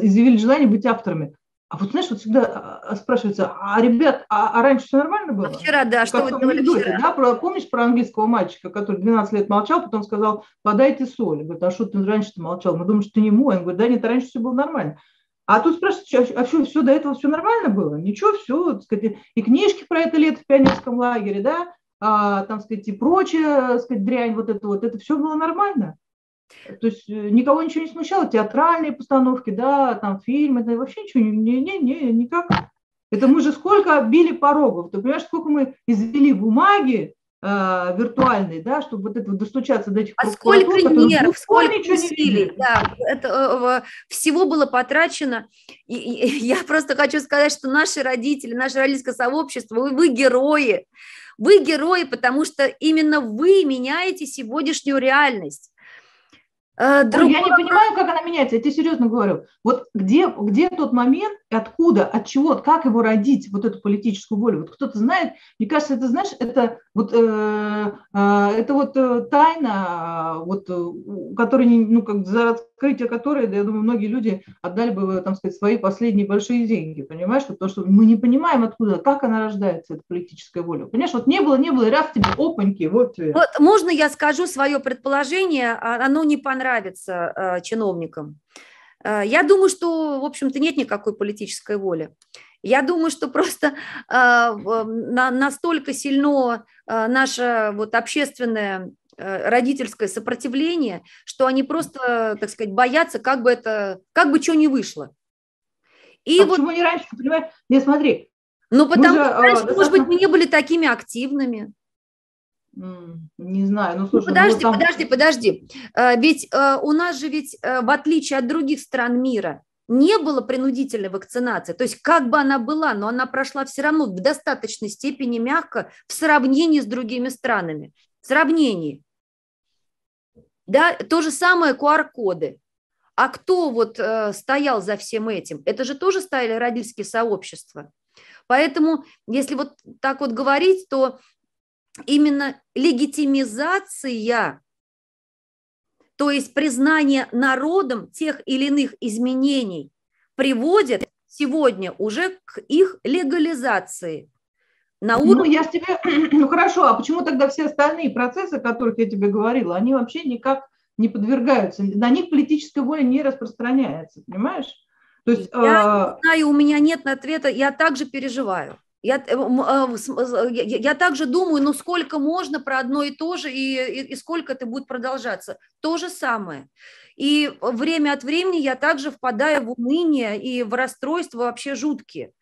изъявили желание быть авторами. А вот знаешь, вот всегда а, а, спрашивается, а ребят, а, а раньше все нормально было? А вчера, да, что вы думали анекдоте, вчера? Да, про, помнишь про английского мальчика, который 12 лет молчал, потом сказал, подайте соль. Говорит, а что ты раньше-то молчал? Мы думаем, что ты не мой. Он говорит, да нет, раньше все было нормально. А тут спрашивают, «А, а что, все до этого все нормально было? Ничего, все, так сказать, и книжки про это лет в пионерском лагере, да, а, там, сказать, и прочее, сказать, дрянь вот это вот, это все было нормально. То есть э, никого ничего не смущало, театральные постановки, да, там фильмы, да, вообще ничего, не, не, не, никак. Это мы же сколько били порогов, ты понимаешь, сколько мы извели бумаги э, виртуальной, да, чтобы вот это достучаться до этих А сколько нерв, сколько ничего усилий, не да, это, э, всего было потрачено. И, и, я просто хочу сказать, что наши родители, наше родительское сообщество, вы, вы герои, вы герои, потому что именно вы меняете сегодняшнюю реальность. Э, другой... Я не понимаю, как она меняется, я тебе серьезно говорю. Вот где, где тот момент, откуда, от чего, как его родить, вот эту политическую волю. Вот кто-то знает, мне кажется, это, знаешь, это вот, э, э, это вот э, тайна, вот, э, которой, ну, как, за открытие которой, да, я думаю, многие люди отдали бы, там сказать, свои последние большие деньги, понимаешь, то, что мы не понимаем, откуда, как она рождается, эта политическая воля. Понимаешь, вот не было, не было, раз тебе, опаньки, вот тебе. Э. Вот можно я скажу свое предположение, а, оно не понравится э, чиновникам. Э, я думаю, что, в общем-то, нет никакой политической воли. Я думаю, что просто э, настолько сильно э, наше вот общественное родительское сопротивление, что они просто, так сказать, боятся, как бы это, как бы что ни вышло. И а вот... почему не раньше, понимаешь? Не, смотри. Ну, потому что раньше, достаточно... может быть, мы не были такими активными. Не знаю, ну, ну слушай. Ну, подожди, ну, там... подожди, подожди. А, ведь а, у нас же ведь, а, в отличие от других стран мира, не было принудительной вакцинации. То есть как бы она была, но она прошла все равно в достаточной степени мягко в сравнении с другими странами. В сравнении. Да, то же самое QR-коды. А кто вот э, стоял за всем этим? Это же тоже стояли родительские сообщества. Поэтому, если вот так вот говорить, то именно легитимизация, то есть признание народом тех или иных изменений, приводит сегодня уже к их легализации. На ну, уровне... Ну, я с тебе... ну хорошо, а почему тогда все остальные процессы, о которых я тебе говорила, они вообще никак не подвергаются, на них политическая воля не распространяется, понимаешь? То есть, я э... не а, знаю, у меня нет ответа, я также переживаю. Э, а, э, я, я также думаю, ну сколько можно про одно и то же, и, и, и сколько это будет продолжаться. То же самое. И время от времени я также впадаю в уныние и в расстройство вообще жуткие.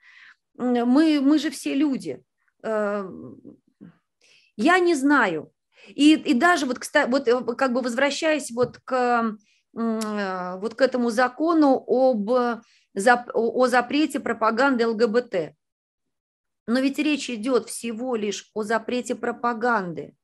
Мы, мы же все люди. Э, я не знаю. И, и даже вот, кстати, вот как бы возвращаясь вот к, вот к этому закону об, о запрете пропаганды ЛГБТ. Но ведь речь идет всего лишь о запрете пропаганды.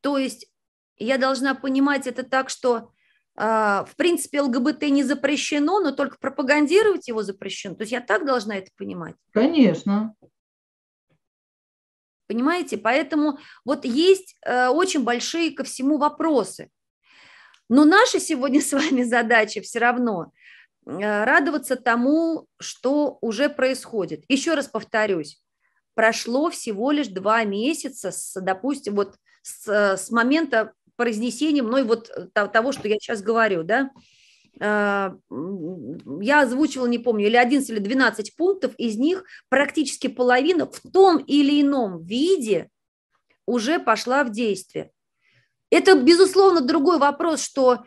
То есть я должна понимать это так, что а, в принципе, ЛГБТ не запрещено, но только пропагандировать его запрещено. То есть я так должна это понимать? Конечно. Понимаете? Поэтому вот есть э, очень большие ко всему вопросы. Но наша сегодня с вами задача все равно э, радоваться тому, что уже происходит. Еще раз повторюсь, прошло всего лишь два месяца, с, допустим, вот с, э, с момента произнесения мной вот э, того, что я сейчас говорю, да, э, я озвучивала, не помню, или 11 или 12 пунктов, из них практически половина в том или ином виде уже пошла в действие. Это, безусловно, другой вопрос, что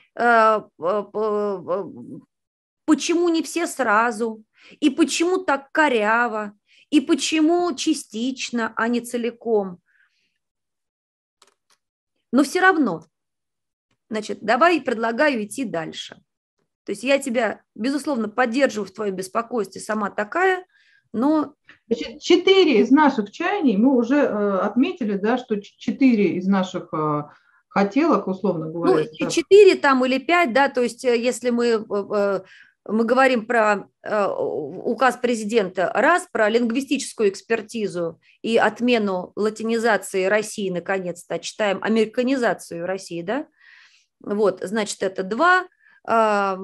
почему не все сразу, и почему так коряво, и почему частично, а не целиком? Но все равно, значит, давай предлагаю идти дальше. То есть я тебя, безусловно, поддерживаю в твоем беспокойстве, сама такая, но... Значит, четыре из наших чаяний мы уже э, отметили, да, что четыре из наших э, хотелок, условно ну, говоря. Ну, четыре там или пять, да, то есть э, если мы э, э, мы говорим про э, указ президента раз, про лингвистическую экспертизу и отмену латинизации России, наконец-то, а читаем американизацию России, да? Вот, значит, это два, э,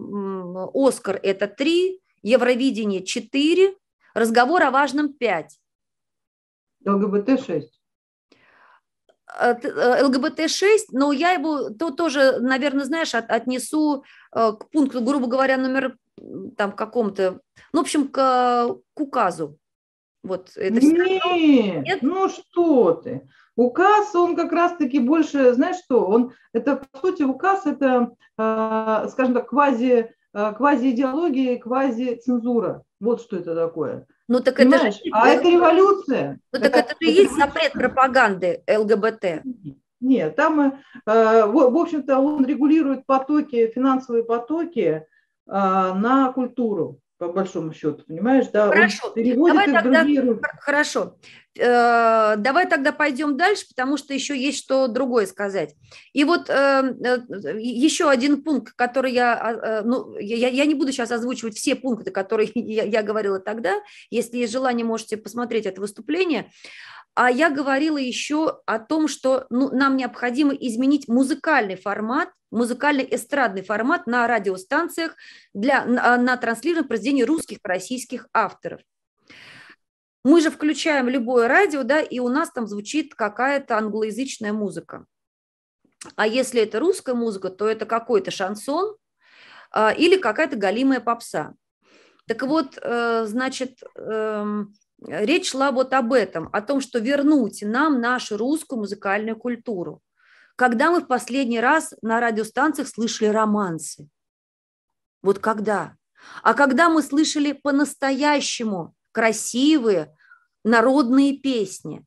Оскар – это три, Евровидение – четыре, разговор о важном – пять. ЛГБТ – шесть. Э, э, ЛГБТ-6, но я его то тоже, наверное, знаешь, от, отнесу э, к пункту, грубо говоря, номер там каком то ну, в общем, к, к указу. Вот, это все нет, ну что ты. Указ, он как раз-таки больше, знаешь что, он, это, по сути, указ, это, а, скажем так, квази, квази-идеология и квази-цензура. Вот что это такое. Ну так это же... А это революция. Ну так, это, это же есть запрет пропаганды ЛГБТ. Нет, там, э, в общем-то, он регулирует потоки, финансовые потоки э, на культуру, по большому счету, понимаешь? Да, Хорошо, давай тогда, другие... хорошо. Э, давай тогда пойдем дальше, потому что еще есть что другое сказать. И вот эм, э, э, еще один пункт, который я, а, ну, я, я не буду сейчас озвучивать все пункты, которые я, я говорила тогда, если есть желание, можете посмотреть это выступление. А я говорила еще о том, что ну, нам необходимо изменить музыкальный формат, музыкальный эстрадный формат на радиостанциях для, на, на транслирование произведений русских, российских авторов. Мы же включаем любое радио, да, и у нас там звучит какая-то англоязычная музыка. А если это русская музыка, то это какой-то шансон а, или какая-то галимая попса. Так вот, э, значит, э, речь шла вот об этом, о том, что вернуть нам нашу русскую музыкальную культуру. Когда мы в последний раз на радиостанциях слышали романсы? Вот когда? А когда мы слышали по-настоящему красивые народные песни.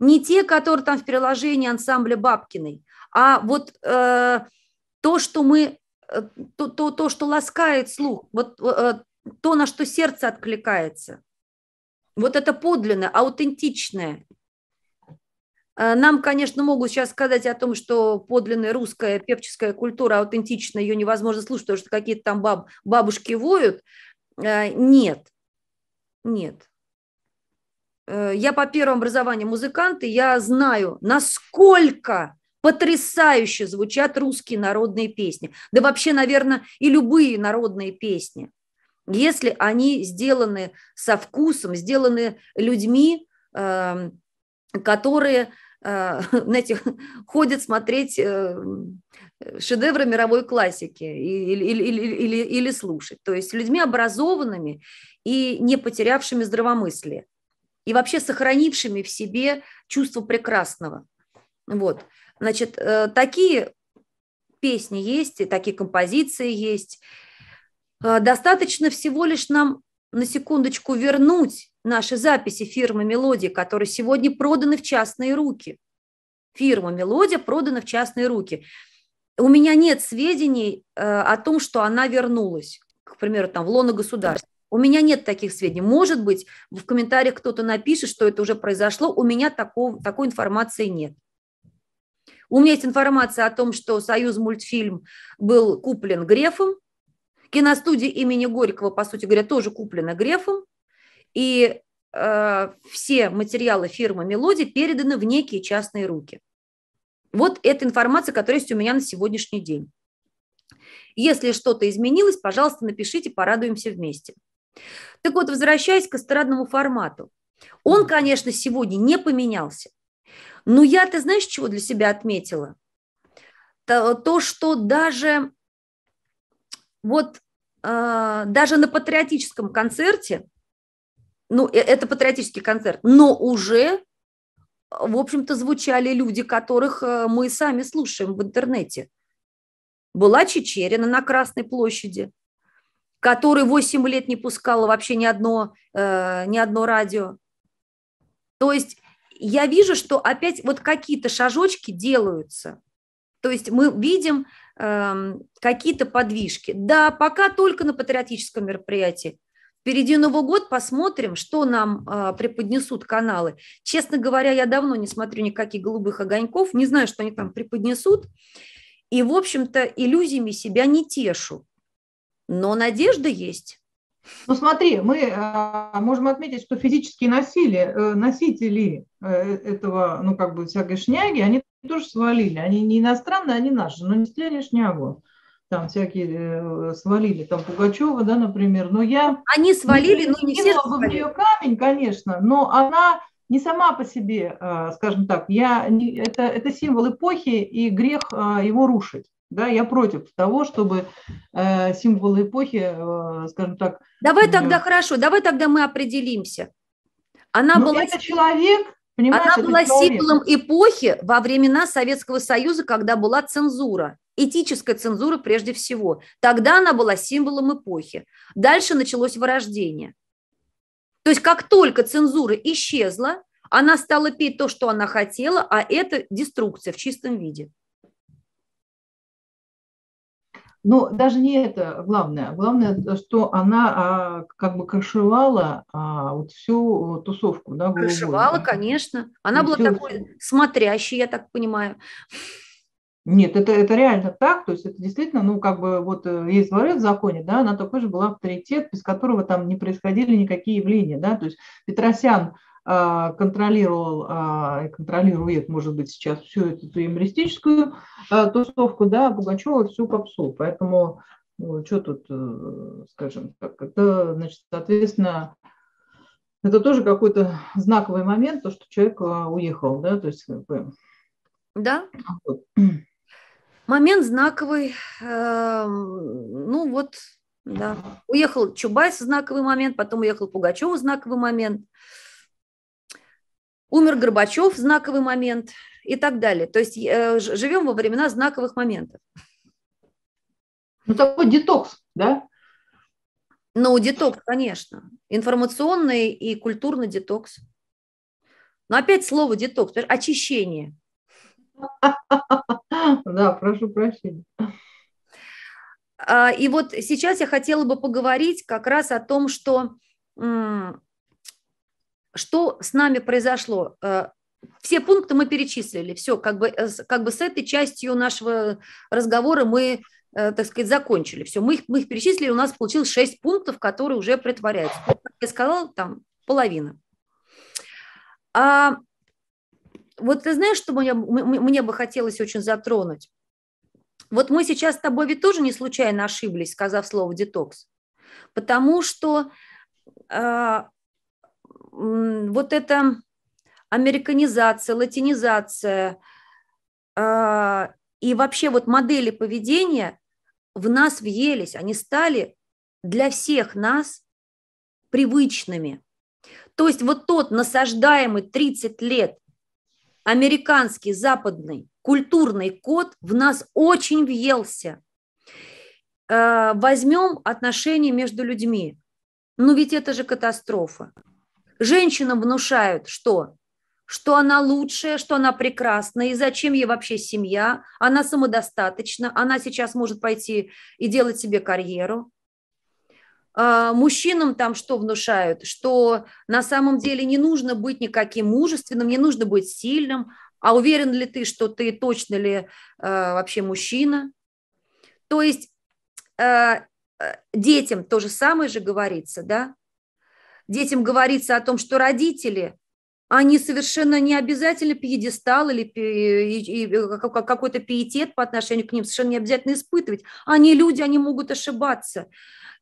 Не те, которые там в приложении ансамбля Бабкиной, а вот э, то, что мы, э, то, то, то, что ласкает слух, вот э, то, на что сердце откликается. Вот это подлинное, аутентичное. Э, нам, конечно, могут сейчас сказать о том, что подлинная русская певческая культура аутентична, ее невозможно слушать, потому что какие-то там баб, бабушки воют. Э, нет. Нет. Э, я по первому образованию музыкант, и я знаю, насколько потрясающе звучат русские народные песни. Да вообще, наверное, и любые народные песни. Если они сделаны со вкусом, сделаны людьми, эм, которые знаете, э, ходят смотреть э, э, шедевры мировой классики или, или, или, или, или слушать. То есть людьми образованными и не потерявшими здравомыслие. И вообще сохранившими в себе чувство прекрасного. Вот. Значит, такие песни есть, и такие композиции есть. Достаточно всего лишь нам на секундочку вернуть наши записи фирмы «Мелодия», которые сегодня проданы в частные руки. Фирма «Мелодия» продана в частные руки. У меня нет сведений э, о том, что она вернулась, к примеру, там, в лоно государства. У меня нет таких сведений. Может быть, в комментариях кто-то напишет, что это уже произошло. У меня такого, такой информации нет. У меня есть информация о том, что «Союз мультфильм» был куплен Грефом, киностудия имени Горького, по сути говоря, тоже куплена Грефом, и э, все материалы фирмы «Мелодия» переданы в некие частные руки. Вот эта информация, которая есть у меня на сегодняшний день. Если что-то изменилось, пожалуйста, напишите, порадуемся вместе. Так вот, возвращаясь к эстрадному формату. Он, конечно, сегодня не поменялся. Но я, ты знаешь, чего для себя отметила? То, то что даже вот э, даже на патриотическом концерте ну, э, это патриотический концерт, но уже, в общем-то, звучали люди, которых э, мы сами слушаем в интернете. Была Чечерина на Красной площади, который 8 лет не пускала вообще ни одно, э, ни одно радио. То есть я вижу, что опять вот какие-то шажочки делаются. То есть мы видим э, какие-то подвижки. Да, пока только на патриотическом мероприятии. Впереди Новый год, посмотрим, что нам э, преподнесут каналы. Честно говоря, я давно не смотрю никаких голубых огоньков, не знаю, что они там преподнесут. И, в общем-то, иллюзиями себя не тешу. Но надежда есть. Ну смотри, мы э, можем отметить, что физические насилие, э, носители э, этого, ну как бы всякой шняги, они тоже свалили. Они не иностранные, они наши, но не стерли шнягу там всякие э, свалили, там Пугачева, да, например, но я... Они свалили, но не все бы в камень, конечно, но она не сама по себе, э, скажем так, я, не, это, это символ эпохи и грех э, его рушить. Да, я против того, чтобы э, символы эпохи, э, скажем так. Давай э, тогда э, хорошо, давай тогда мы определимся. Она ну, была. Это человек, Понимаешь, Она была символом эпохи во времена Советского Союза, когда была цензура этическая цензура прежде всего. Тогда она была символом эпохи. Дальше началось вырождение. То есть как только цензура исчезла, она стала петь то, что она хотела, а это деструкция в чистом виде. Но ну, даже не это главное. Главное, э, что она а, как бы крышевала а, вот всю э, тусовку. Да, голубую, крышевала, конечно. Она И была всю... такой смотрящей, я так понимаю. Нет, это, это реально так, то есть это действительно, ну, как бы вот э, есть дворец в законе, да, она такой же была авторитет, без которого там не происходили никакие явления, да, то есть Петросян, а, контролировал а, контролирует, может быть, сейчас всю эту юмористическую а, тусовку, да, Пугачева всю попсу. Поэтому ну, что тут, э, скажем так, это, значит, соответственно, это тоже какой-то знаковый момент, то, что человек уехал, да, то есть как бы... Да. Вот. Момент знаковый, эм, ну вот, да. Уехал Чубайс, знаковый момент, потом уехал Пугачева, знаковый момент умер Горбачев, знаковый момент и так далее. То есть э, живем во времена знаковых моментов. Ну, такой детокс, да? Ну, детокс, конечно. Информационный и культурный детокс. Но опять слово детокс, очищение. Да, прошу прощения. А, и вот сейчас я хотела бы поговорить как раз о том, что что с нами произошло? Э, все пункты мы перечислили, все, как бы, э, как бы с этой частью нашего разговора мы, э, так сказать, закончили. Все, мы их, мы их перечислили, у нас получилось 6 пунктов, которые уже притворяются. Как я сказала, там половина. А вот ты знаешь, что мне, мне бы хотелось очень затронуть? Вот мы сейчас с тобой ведь тоже не случайно ошиблись, сказав слово «детокс», потому что а, вот эта американизация, латинизация а, и вообще вот модели поведения в нас въелись, они стали для всех нас привычными. То есть вот тот насаждаемый 30 лет американский западный культурный код в нас очень въелся. А, возьмем отношения между людьми. Ну ведь это же катастрофа. Женщинам внушают что? Что она лучшая, что она прекрасна, и зачем ей вообще семья? Она самодостаточна, она сейчас может пойти и делать себе карьеру. А, мужчинам там что внушают? Что на самом деле не нужно быть никаким мужественным, не нужно быть сильным, а уверен ли ты, что ты точно ли э, вообще мужчина? То есть э, детям то же самое же говорится, да? детям говорится о том, что родители, они совершенно не обязательно пьедестал или какой-то пиетет по отношению к ним совершенно не обязательно испытывать. Они люди, они могут ошибаться.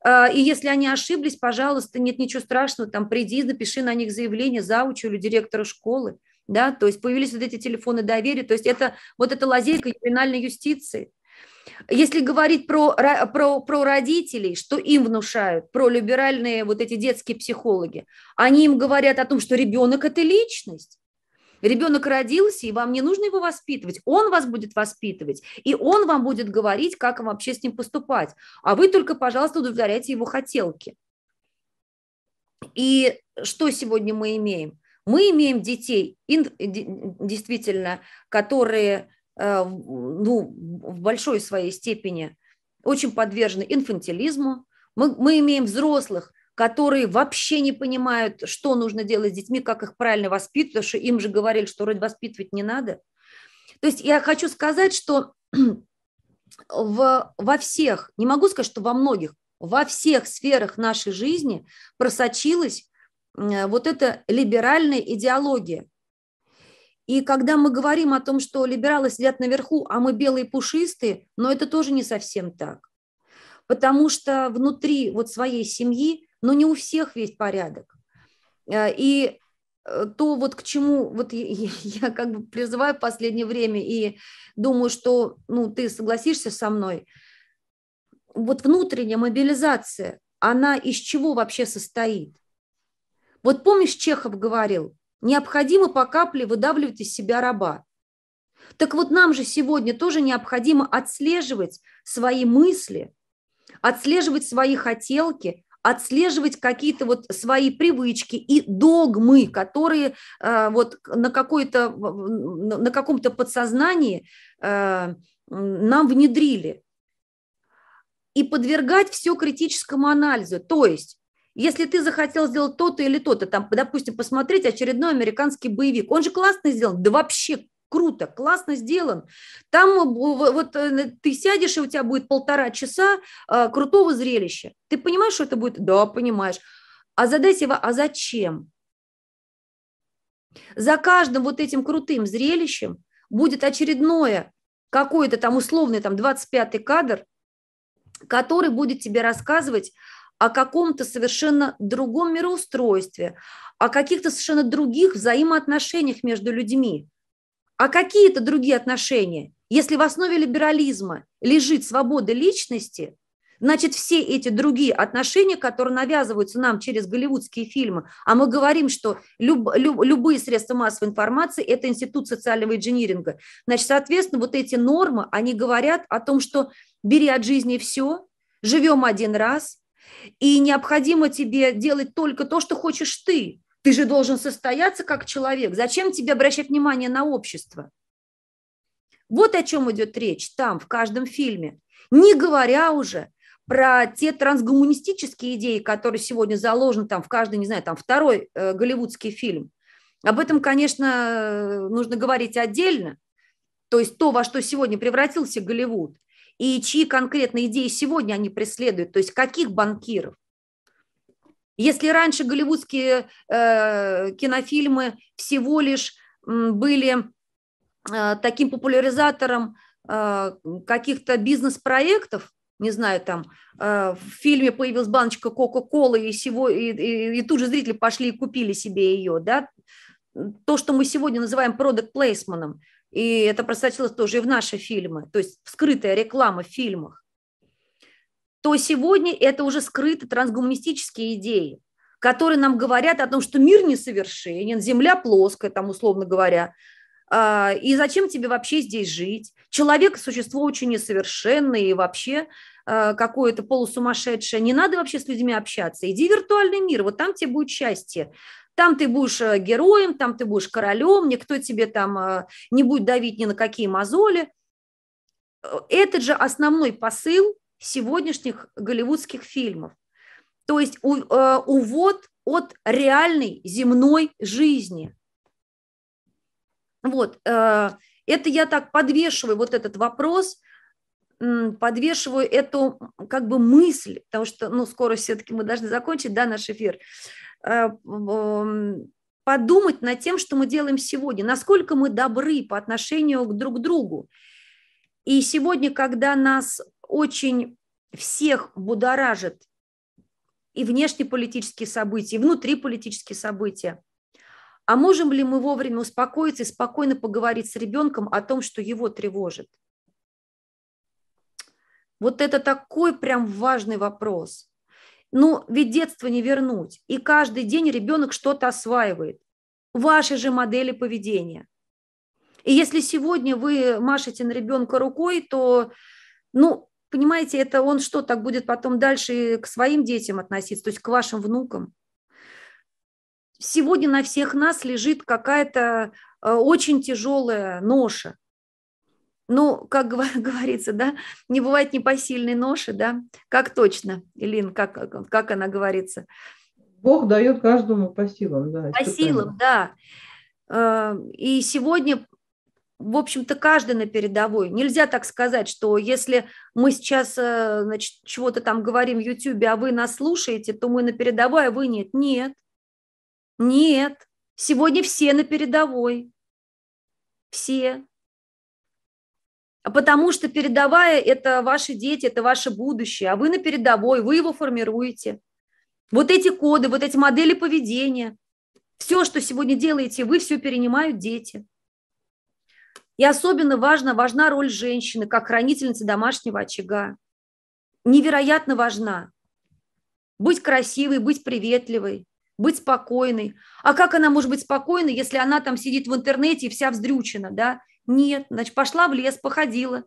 А, и если они ошиблись, пожалуйста, нет ничего страшного, там приди, напиши на них заявление заучу или директору школы. Да, то есть появились вот эти телефоны доверия, то есть это вот эта лазейка криминальной юстиции – если говорить про, про, про родителей, что им внушают, про либеральные вот эти детские психологи, они им говорят о том, что ребенок – это личность. Ребенок родился, и вам не нужно его воспитывать. Он вас будет воспитывать, и он вам будет говорить, как вам вообще с ним поступать. А вы только, пожалуйста, удовлетворяйте его хотелки. И что сегодня мы имеем? Мы имеем детей, действительно, которые Э, ну, в большой своей степени очень подвержены инфантилизму. Мы, мы имеем взрослых, которые вообще не понимают, что нужно делать с детьми, как их правильно воспитывать, потому что им же говорили, что вроде воспитывать не надо. То есть я хочу сказать, что в, во всех, не могу сказать, что во многих, во всех сферах нашей жизни просочилась э, вот эта либеральная идеология – и когда мы говорим о том, что либералы сидят наверху, а мы белые пушистые, но это тоже не совсем так. Потому что внутри вот своей семьи, но ну, не у всех есть порядок. Э, и э, то вот к чему вот я, я как бы призываю в последнее время и думаю, что ну, ты согласишься со мной, вот внутренняя мобилизация, она из чего вообще состоит? Вот помнишь, Чехов говорил, необходимо по капле выдавливать из себя раба. Так вот нам же сегодня тоже необходимо отслеживать свои мысли, отслеживать свои хотелки, отслеживать какие-то вот свои привычки и догмы, которые э, вот на, какой-то, на каком-то подсознании э, нам внедрили. И подвергать все критическому анализу. То есть если ты захотел сделать то-то или то-то, там, допустим, посмотреть очередной американский боевик, он же классно сделан, да вообще круто, классно сделан. Там э, вот э, ты сядешь, и у тебя будет полтора часа э, крутого зрелища. Ты понимаешь, что это будет? Да, понимаешь. А задай его, а зачем? За каждым вот этим крутым зрелищем будет очередное какое то там условный там 25-й кадр, который будет тебе рассказывать о каком-то совершенно другом мироустройстве, о каких-то совершенно других взаимоотношениях между людьми. А какие-то другие отношения? Если в основе либерализма лежит свобода личности, значит, все эти другие отношения, которые навязываются нам через голливудские фильмы, а мы говорим, что люб, люб, любые средства массовой информации – это институт социального инжиниринга, значит, соответственно, вот эти нормы, они говорят о том, что бери от жизни все, живем один раз – и необходимо тебе делать только то, что хочешь ты. Ты же должен состояться как человек. Зачем тебе обращать внимание на общество? Вот о чем идет речь там, в каждом фильме. Не говоря уже про те трансгуманистические идеи, которые сегодня заложены там в каждый, не знаю, там второй э, голливудский фильм. Об этом, конечно, э, нужно говорить отдельно. То есть то, во что сегодня превратился Голливуд, и чьи конкретные идеи сегодня они преследуют, то есть каких банкиров. Если раньше голливудские э, кинофильмы всего лишь были э, таким популяризатором э, каких-то бизнес-проектов, не знаю, там э, в фильме появилась баночка Кока-Колы, и, всего, и, и, и тут же зрители пошли и купили себе ее, да, то, что мы сегодня называем product плейсманом и это просочилось тоже и в наши фильмы, то есть скрытая реклама в фильмах. То сегодня это уже скрыты трансгуманистические идеи, которые нам говорят о том, что мир несовершенен, земля плоская, там условно говоря, а, и зачем тебе вообще здесь жить? Человек – существо очень несовершенное и вообще а, какое-то полусумасшедшее. Не надо вообще с людьми общаться. Иди в виртуальный мир, вот там тебе будет счастье. Там ты будешь э, героем, там ты будешь королем, никто тебе там э, не будет давить ни на какие мозоли. Э, этот же основной посыл сегодняшних голливудских фильмов. То есть у, э, увод от реальной земной жизни. Вот, э, это я так подвешиваю вот этот вопрос, подвешиваю эту как бы мысль, потому что, ну, скоро все-таки мы должны закончить, да, наш эфир. Э, подумать над тем, что мы делаем сегодня, насколько мы добры по отношению к друг другу. И сегодня, когда нас очень всех будоражит и внешнеполитические события, и внутриполитические события, а можем ли мы вовремя успокоиться и спокойно поговорить с ребенком о том, что его тревожит? Вот это такой прям важный вопрос. Ну, ведь детство не вернуть. И каждый день ребенок что-то осваивает. Ваши же модели поведения. И если сегодня вы машете на ребенка рукой, то, ну, понимаете, это он что, так будет потом дальше к своим детям относиться, то есть к вашим внукам? Сегодня на всех нас лежит какая-то э, очень тяжелая ноша – ну, как говорится, да, не бывает непосильной ноши, да, как точно, Илин, как, как она говорится. Бог дает каждому по силам, да. По силам, да. Э, и сегодня, в общем-то, каждый на передовой. Нельзя так сказать, что если мы сейчас, э, значит, чего-то там говорим в Ютьюбе, а вы нас слушаете, то мы на передовой, а вы нет. Нет, нет. Сегодня все на передовой. Все. А потому что передовая – это ваши дети, это ваше будущее, а вы на передовой, вы его формируете. Вот эти коды, вот эти модели поведения, все, что сегодня делаете, вы все перенимают дети. И особенно важна, важна роль женщины как хранительницы домашнего очага. Невероятно важна. Быть красивой, быть приветливой, быть спокойной. А как она может быть спокойной, если она там сидит в интернете и вся вздрючена, да, нет, значит, пошла в лес, походила,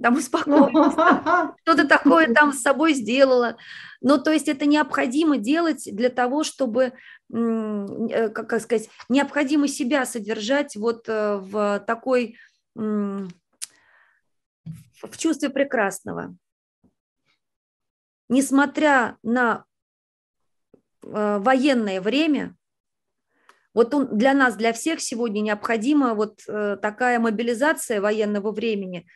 там успокоилась, что-то такое там с собой сделала. Ну, то есть это необходимо делать для того, чтобы, э, как сказать, необходимо себя содержать вот э, в такой, в чувстве прекрасного. Несмотря на э, военное время, вот он для нас, для всех сегодня необходима вот э, такая мобилизация военного времени,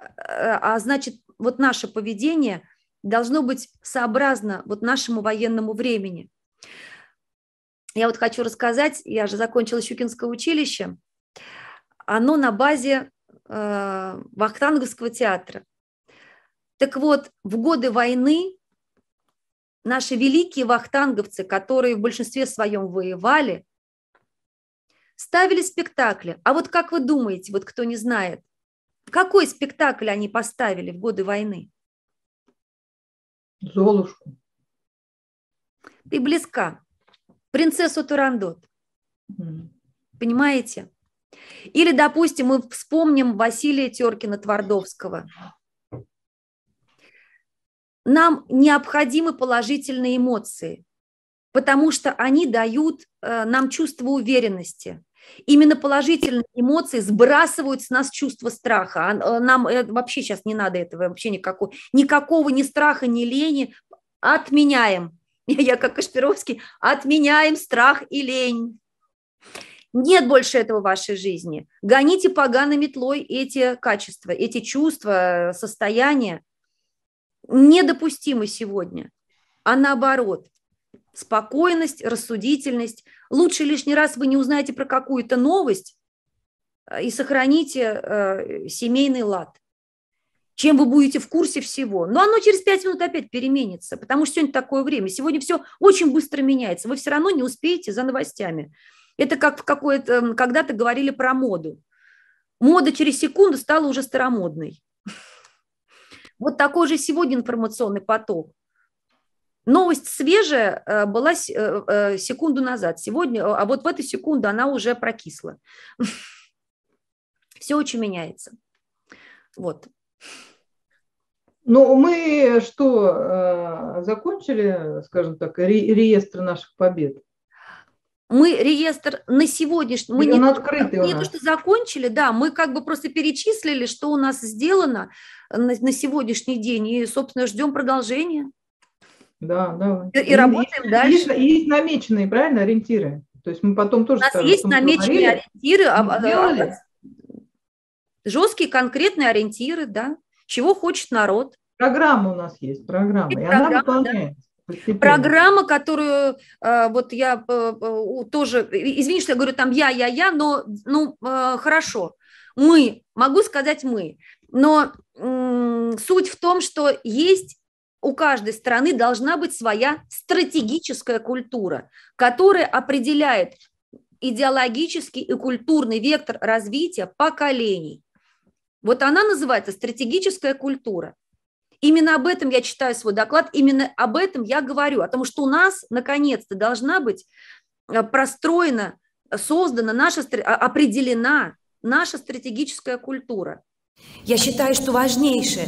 а, а значит, вот наше поведение должно быть сообразно вот нашему военному времени. Я вот хочу рассказать, я же закончила Щукинское училище, оно на базе э, Вахтанговского театра. Так вот, в годы войны наши великие вахтанговцы, которые в большинстве своем воевали, ставили спектакли. А вот как вы думаете, вот кто не знает, какой спектакль они поставили в годы войны? Золушку. Ты близка. Принцессу Турандот. Mm. Понимаете? Или, допустим, мы вспомним Василия Теркина Твардовского. Нам необходимы положительные эмоции потому что они дают э, нам чувство уверенности. Именно положительные эмоции сбрасывают с нас чувство страха. А, э, нам э, вообще сейчас не надо этого, вообще никакого, никакого ни страха, ни лени. Отменяем. Я как Кашпировский, отменяем страх и лень. Нет больше этого в вашей жизни. Гоните поганой метлой эти качества, эти чувства, состояния. Недопустимы сегодня. А наоборот, спокойность, рассудительность. Лучше лишний раз вы не узнаете про какую-то новость э, и сохраните э, семейный лад, чем вы будете в курсе всего. Но оно через пять минут опять переменится, потому что сегодня такое время. Сегодня все очень быстро меняется. Вы все равно не успеете за новостями. Это как в какое-то, когда-то говорили про моду. Мода через секунду стала уже старомодной. Вот такой же сегодня информационный поток. Новость свежая э, была э, э, секунду назад. Сегодня, а вот в эту секунду она уже прокисла. Все очень меняется. Вот. Ну, мы что, закончили, скажем так, ре- реестр наших побед? мы реестр на сегодняшний... Мы не, открытый не то, что закончили, да, мы как бы просто перечислили, что у нас сделано на, на сегодняшний день, и, собственно, ждем продолжения да, да. И, и работаем есть, дальше. Есть, есть намеченные, правильно, ориентиры. То есть мы потом тоже... У нас скажем, есть намеченные говорили, ориентиры. А, а, а, жесткие конкретные ориентиры, да. Чего хочет народ. Программа у нас есть, программа. И, и программа, она выполняется. Да. Постепенно. Программа, которую вот я э, э, тоже, извини, что я говорю там я, я, я, но ну э, хорошо, мы, могу сказать мы, но суть в том, что есть у каждой страны должна быть своя стратегическая культура, которая определяет идеологический и культурный вектор развития поколений. Вот она называется стратегическая культура. Именно об этом я читаю свой доклад, именно об этом я говорю, о том, что у нас наконец-то должна быть э, простроена, создана наша, а, определена наша стратегическая культура. Я считаю, что важнейшее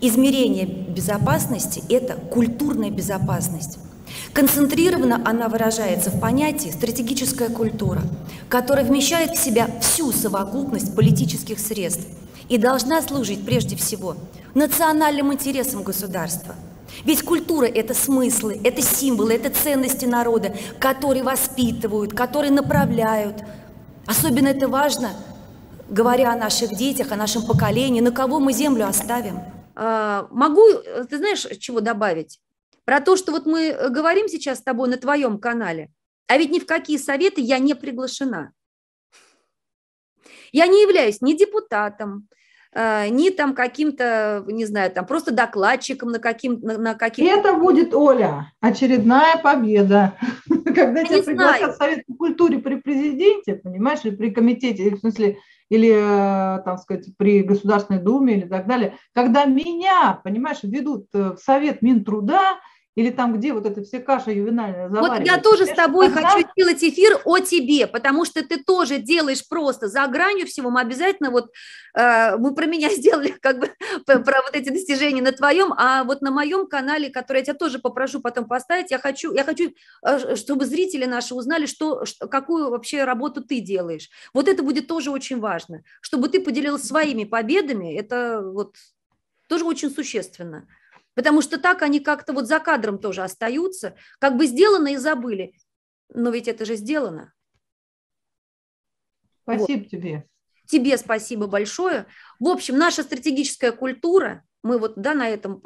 Измерение безопасности – это культурная безопасность. Концентрированно она выражается в понятии «стратегическая культура», которая вмещает в себя всю совокупность политических средств и должна служить прежде всего национальным интересам государства. Ведь культура – это смыслы, это символы, это ценности народа, которые воспитывают, которые направляют. Особенно это важно, говоря о наших детях, о нашем поколении, на кого мы землю оставим – а, могу, э, ты знаешь, чего добавить? Про то, что вот мы э, говорим сейчас с тобой на твоем канале, а ведь ни в какие советы я не приглашена. Я не являюсь ни депутатом, а, ни там каким-то, не знаю, там просто докладчиком на каким на, на каким. Это будет Оля очередная победа, когда тебя пригласят в Совет по культуре при президенте, понимаешь, или при комитете, в смысле или, э, там сказать, при Государственной Думе или так далее, когда меня, понимаешь, ведут э, в Совет Минтруда, или там, где вот эта вся каша ювенальная заваривается. Вот я тоже с тобой Тогда... хочу сделать эфир о тебе, потому что ты тоже делаешь просто за гранью всего. Мы обязательно вот, э, мы про меня сделали как бы про вот эти достижения на твоем, а вот на моем канале, который я тебя тоже попрошу потом поставить, я хочу, я хочу, э, чтобы зрители наши узнали, что, какую вообще работу ты делаешь. Вот это будет тоже очень важно, чтобы ты поделилась своими победами, это вот тоже очень существенно. Потому что так они как-то вот за кадром тоже остаются, как бы сделано и забыли. Но ведь это же сделано. Спасибо вот. тебе. Тебе спасибо большое. В общем, наша стратегическая культура, мы вот да, на этом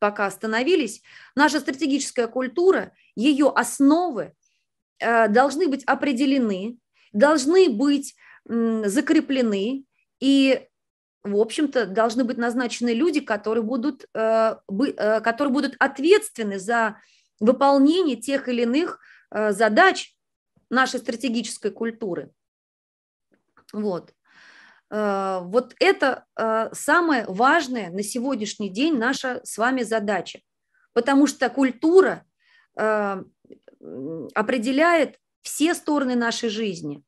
пока остановились, наша стратегическая культура, ее основы э, должны быть определены, должны быть закреплены, и в общем-то, должны быть назначены люди, которые будут, э, э, которые будут ответственны за выполнение тех или иных э, задач нашей стратегической культуры. Вот. Вот это самое важное на сегодняшний день наша с вами задача, потому что культура определяет все стороны нашей жизни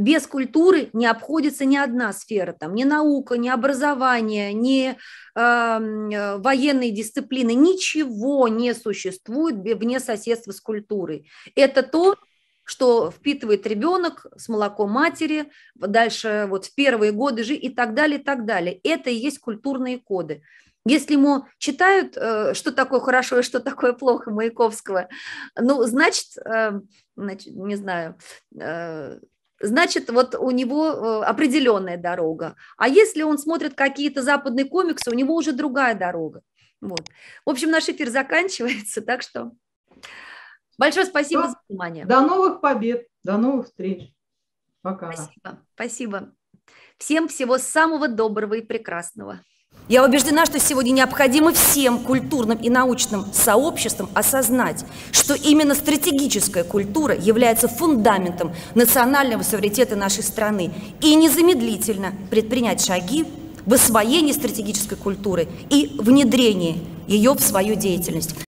без культуры не обходится ни одна сфера, там, ни наука, ни образование, ни эм, э, военные дисциплины, ничего не существует вне соседства с культурой. Это то, что впитывает ребенок с молоком матери, дальше вот в первые годы жизни и так далее, и так далее. Это и есть культурные коды. Если ему читают, э, что такое хорошо и а что такое плохо Маяковского, ну, значит, эм, значит не знаю, э, значит, вот у него э, определенная дорога. А если он смотрит какие-то западные комиксы, у него уже другая дорога. Вот. В общем, наш эфир заканчивается, так что большое спасибо Все. за внимание. До новых побед, до новых встреч. Пока. Спасибо, спасибо. Всем всего самого доброго и прекрасного. Я убеждена, что сегодня необходимо всем культурным и научным сообществам осознать, что именно стратегическая культура является фундаментом национального суверенитета нашей страны и незамедлительно предпринять шаги в освоении стратегической культуры и внедрении ее в свою деятельность.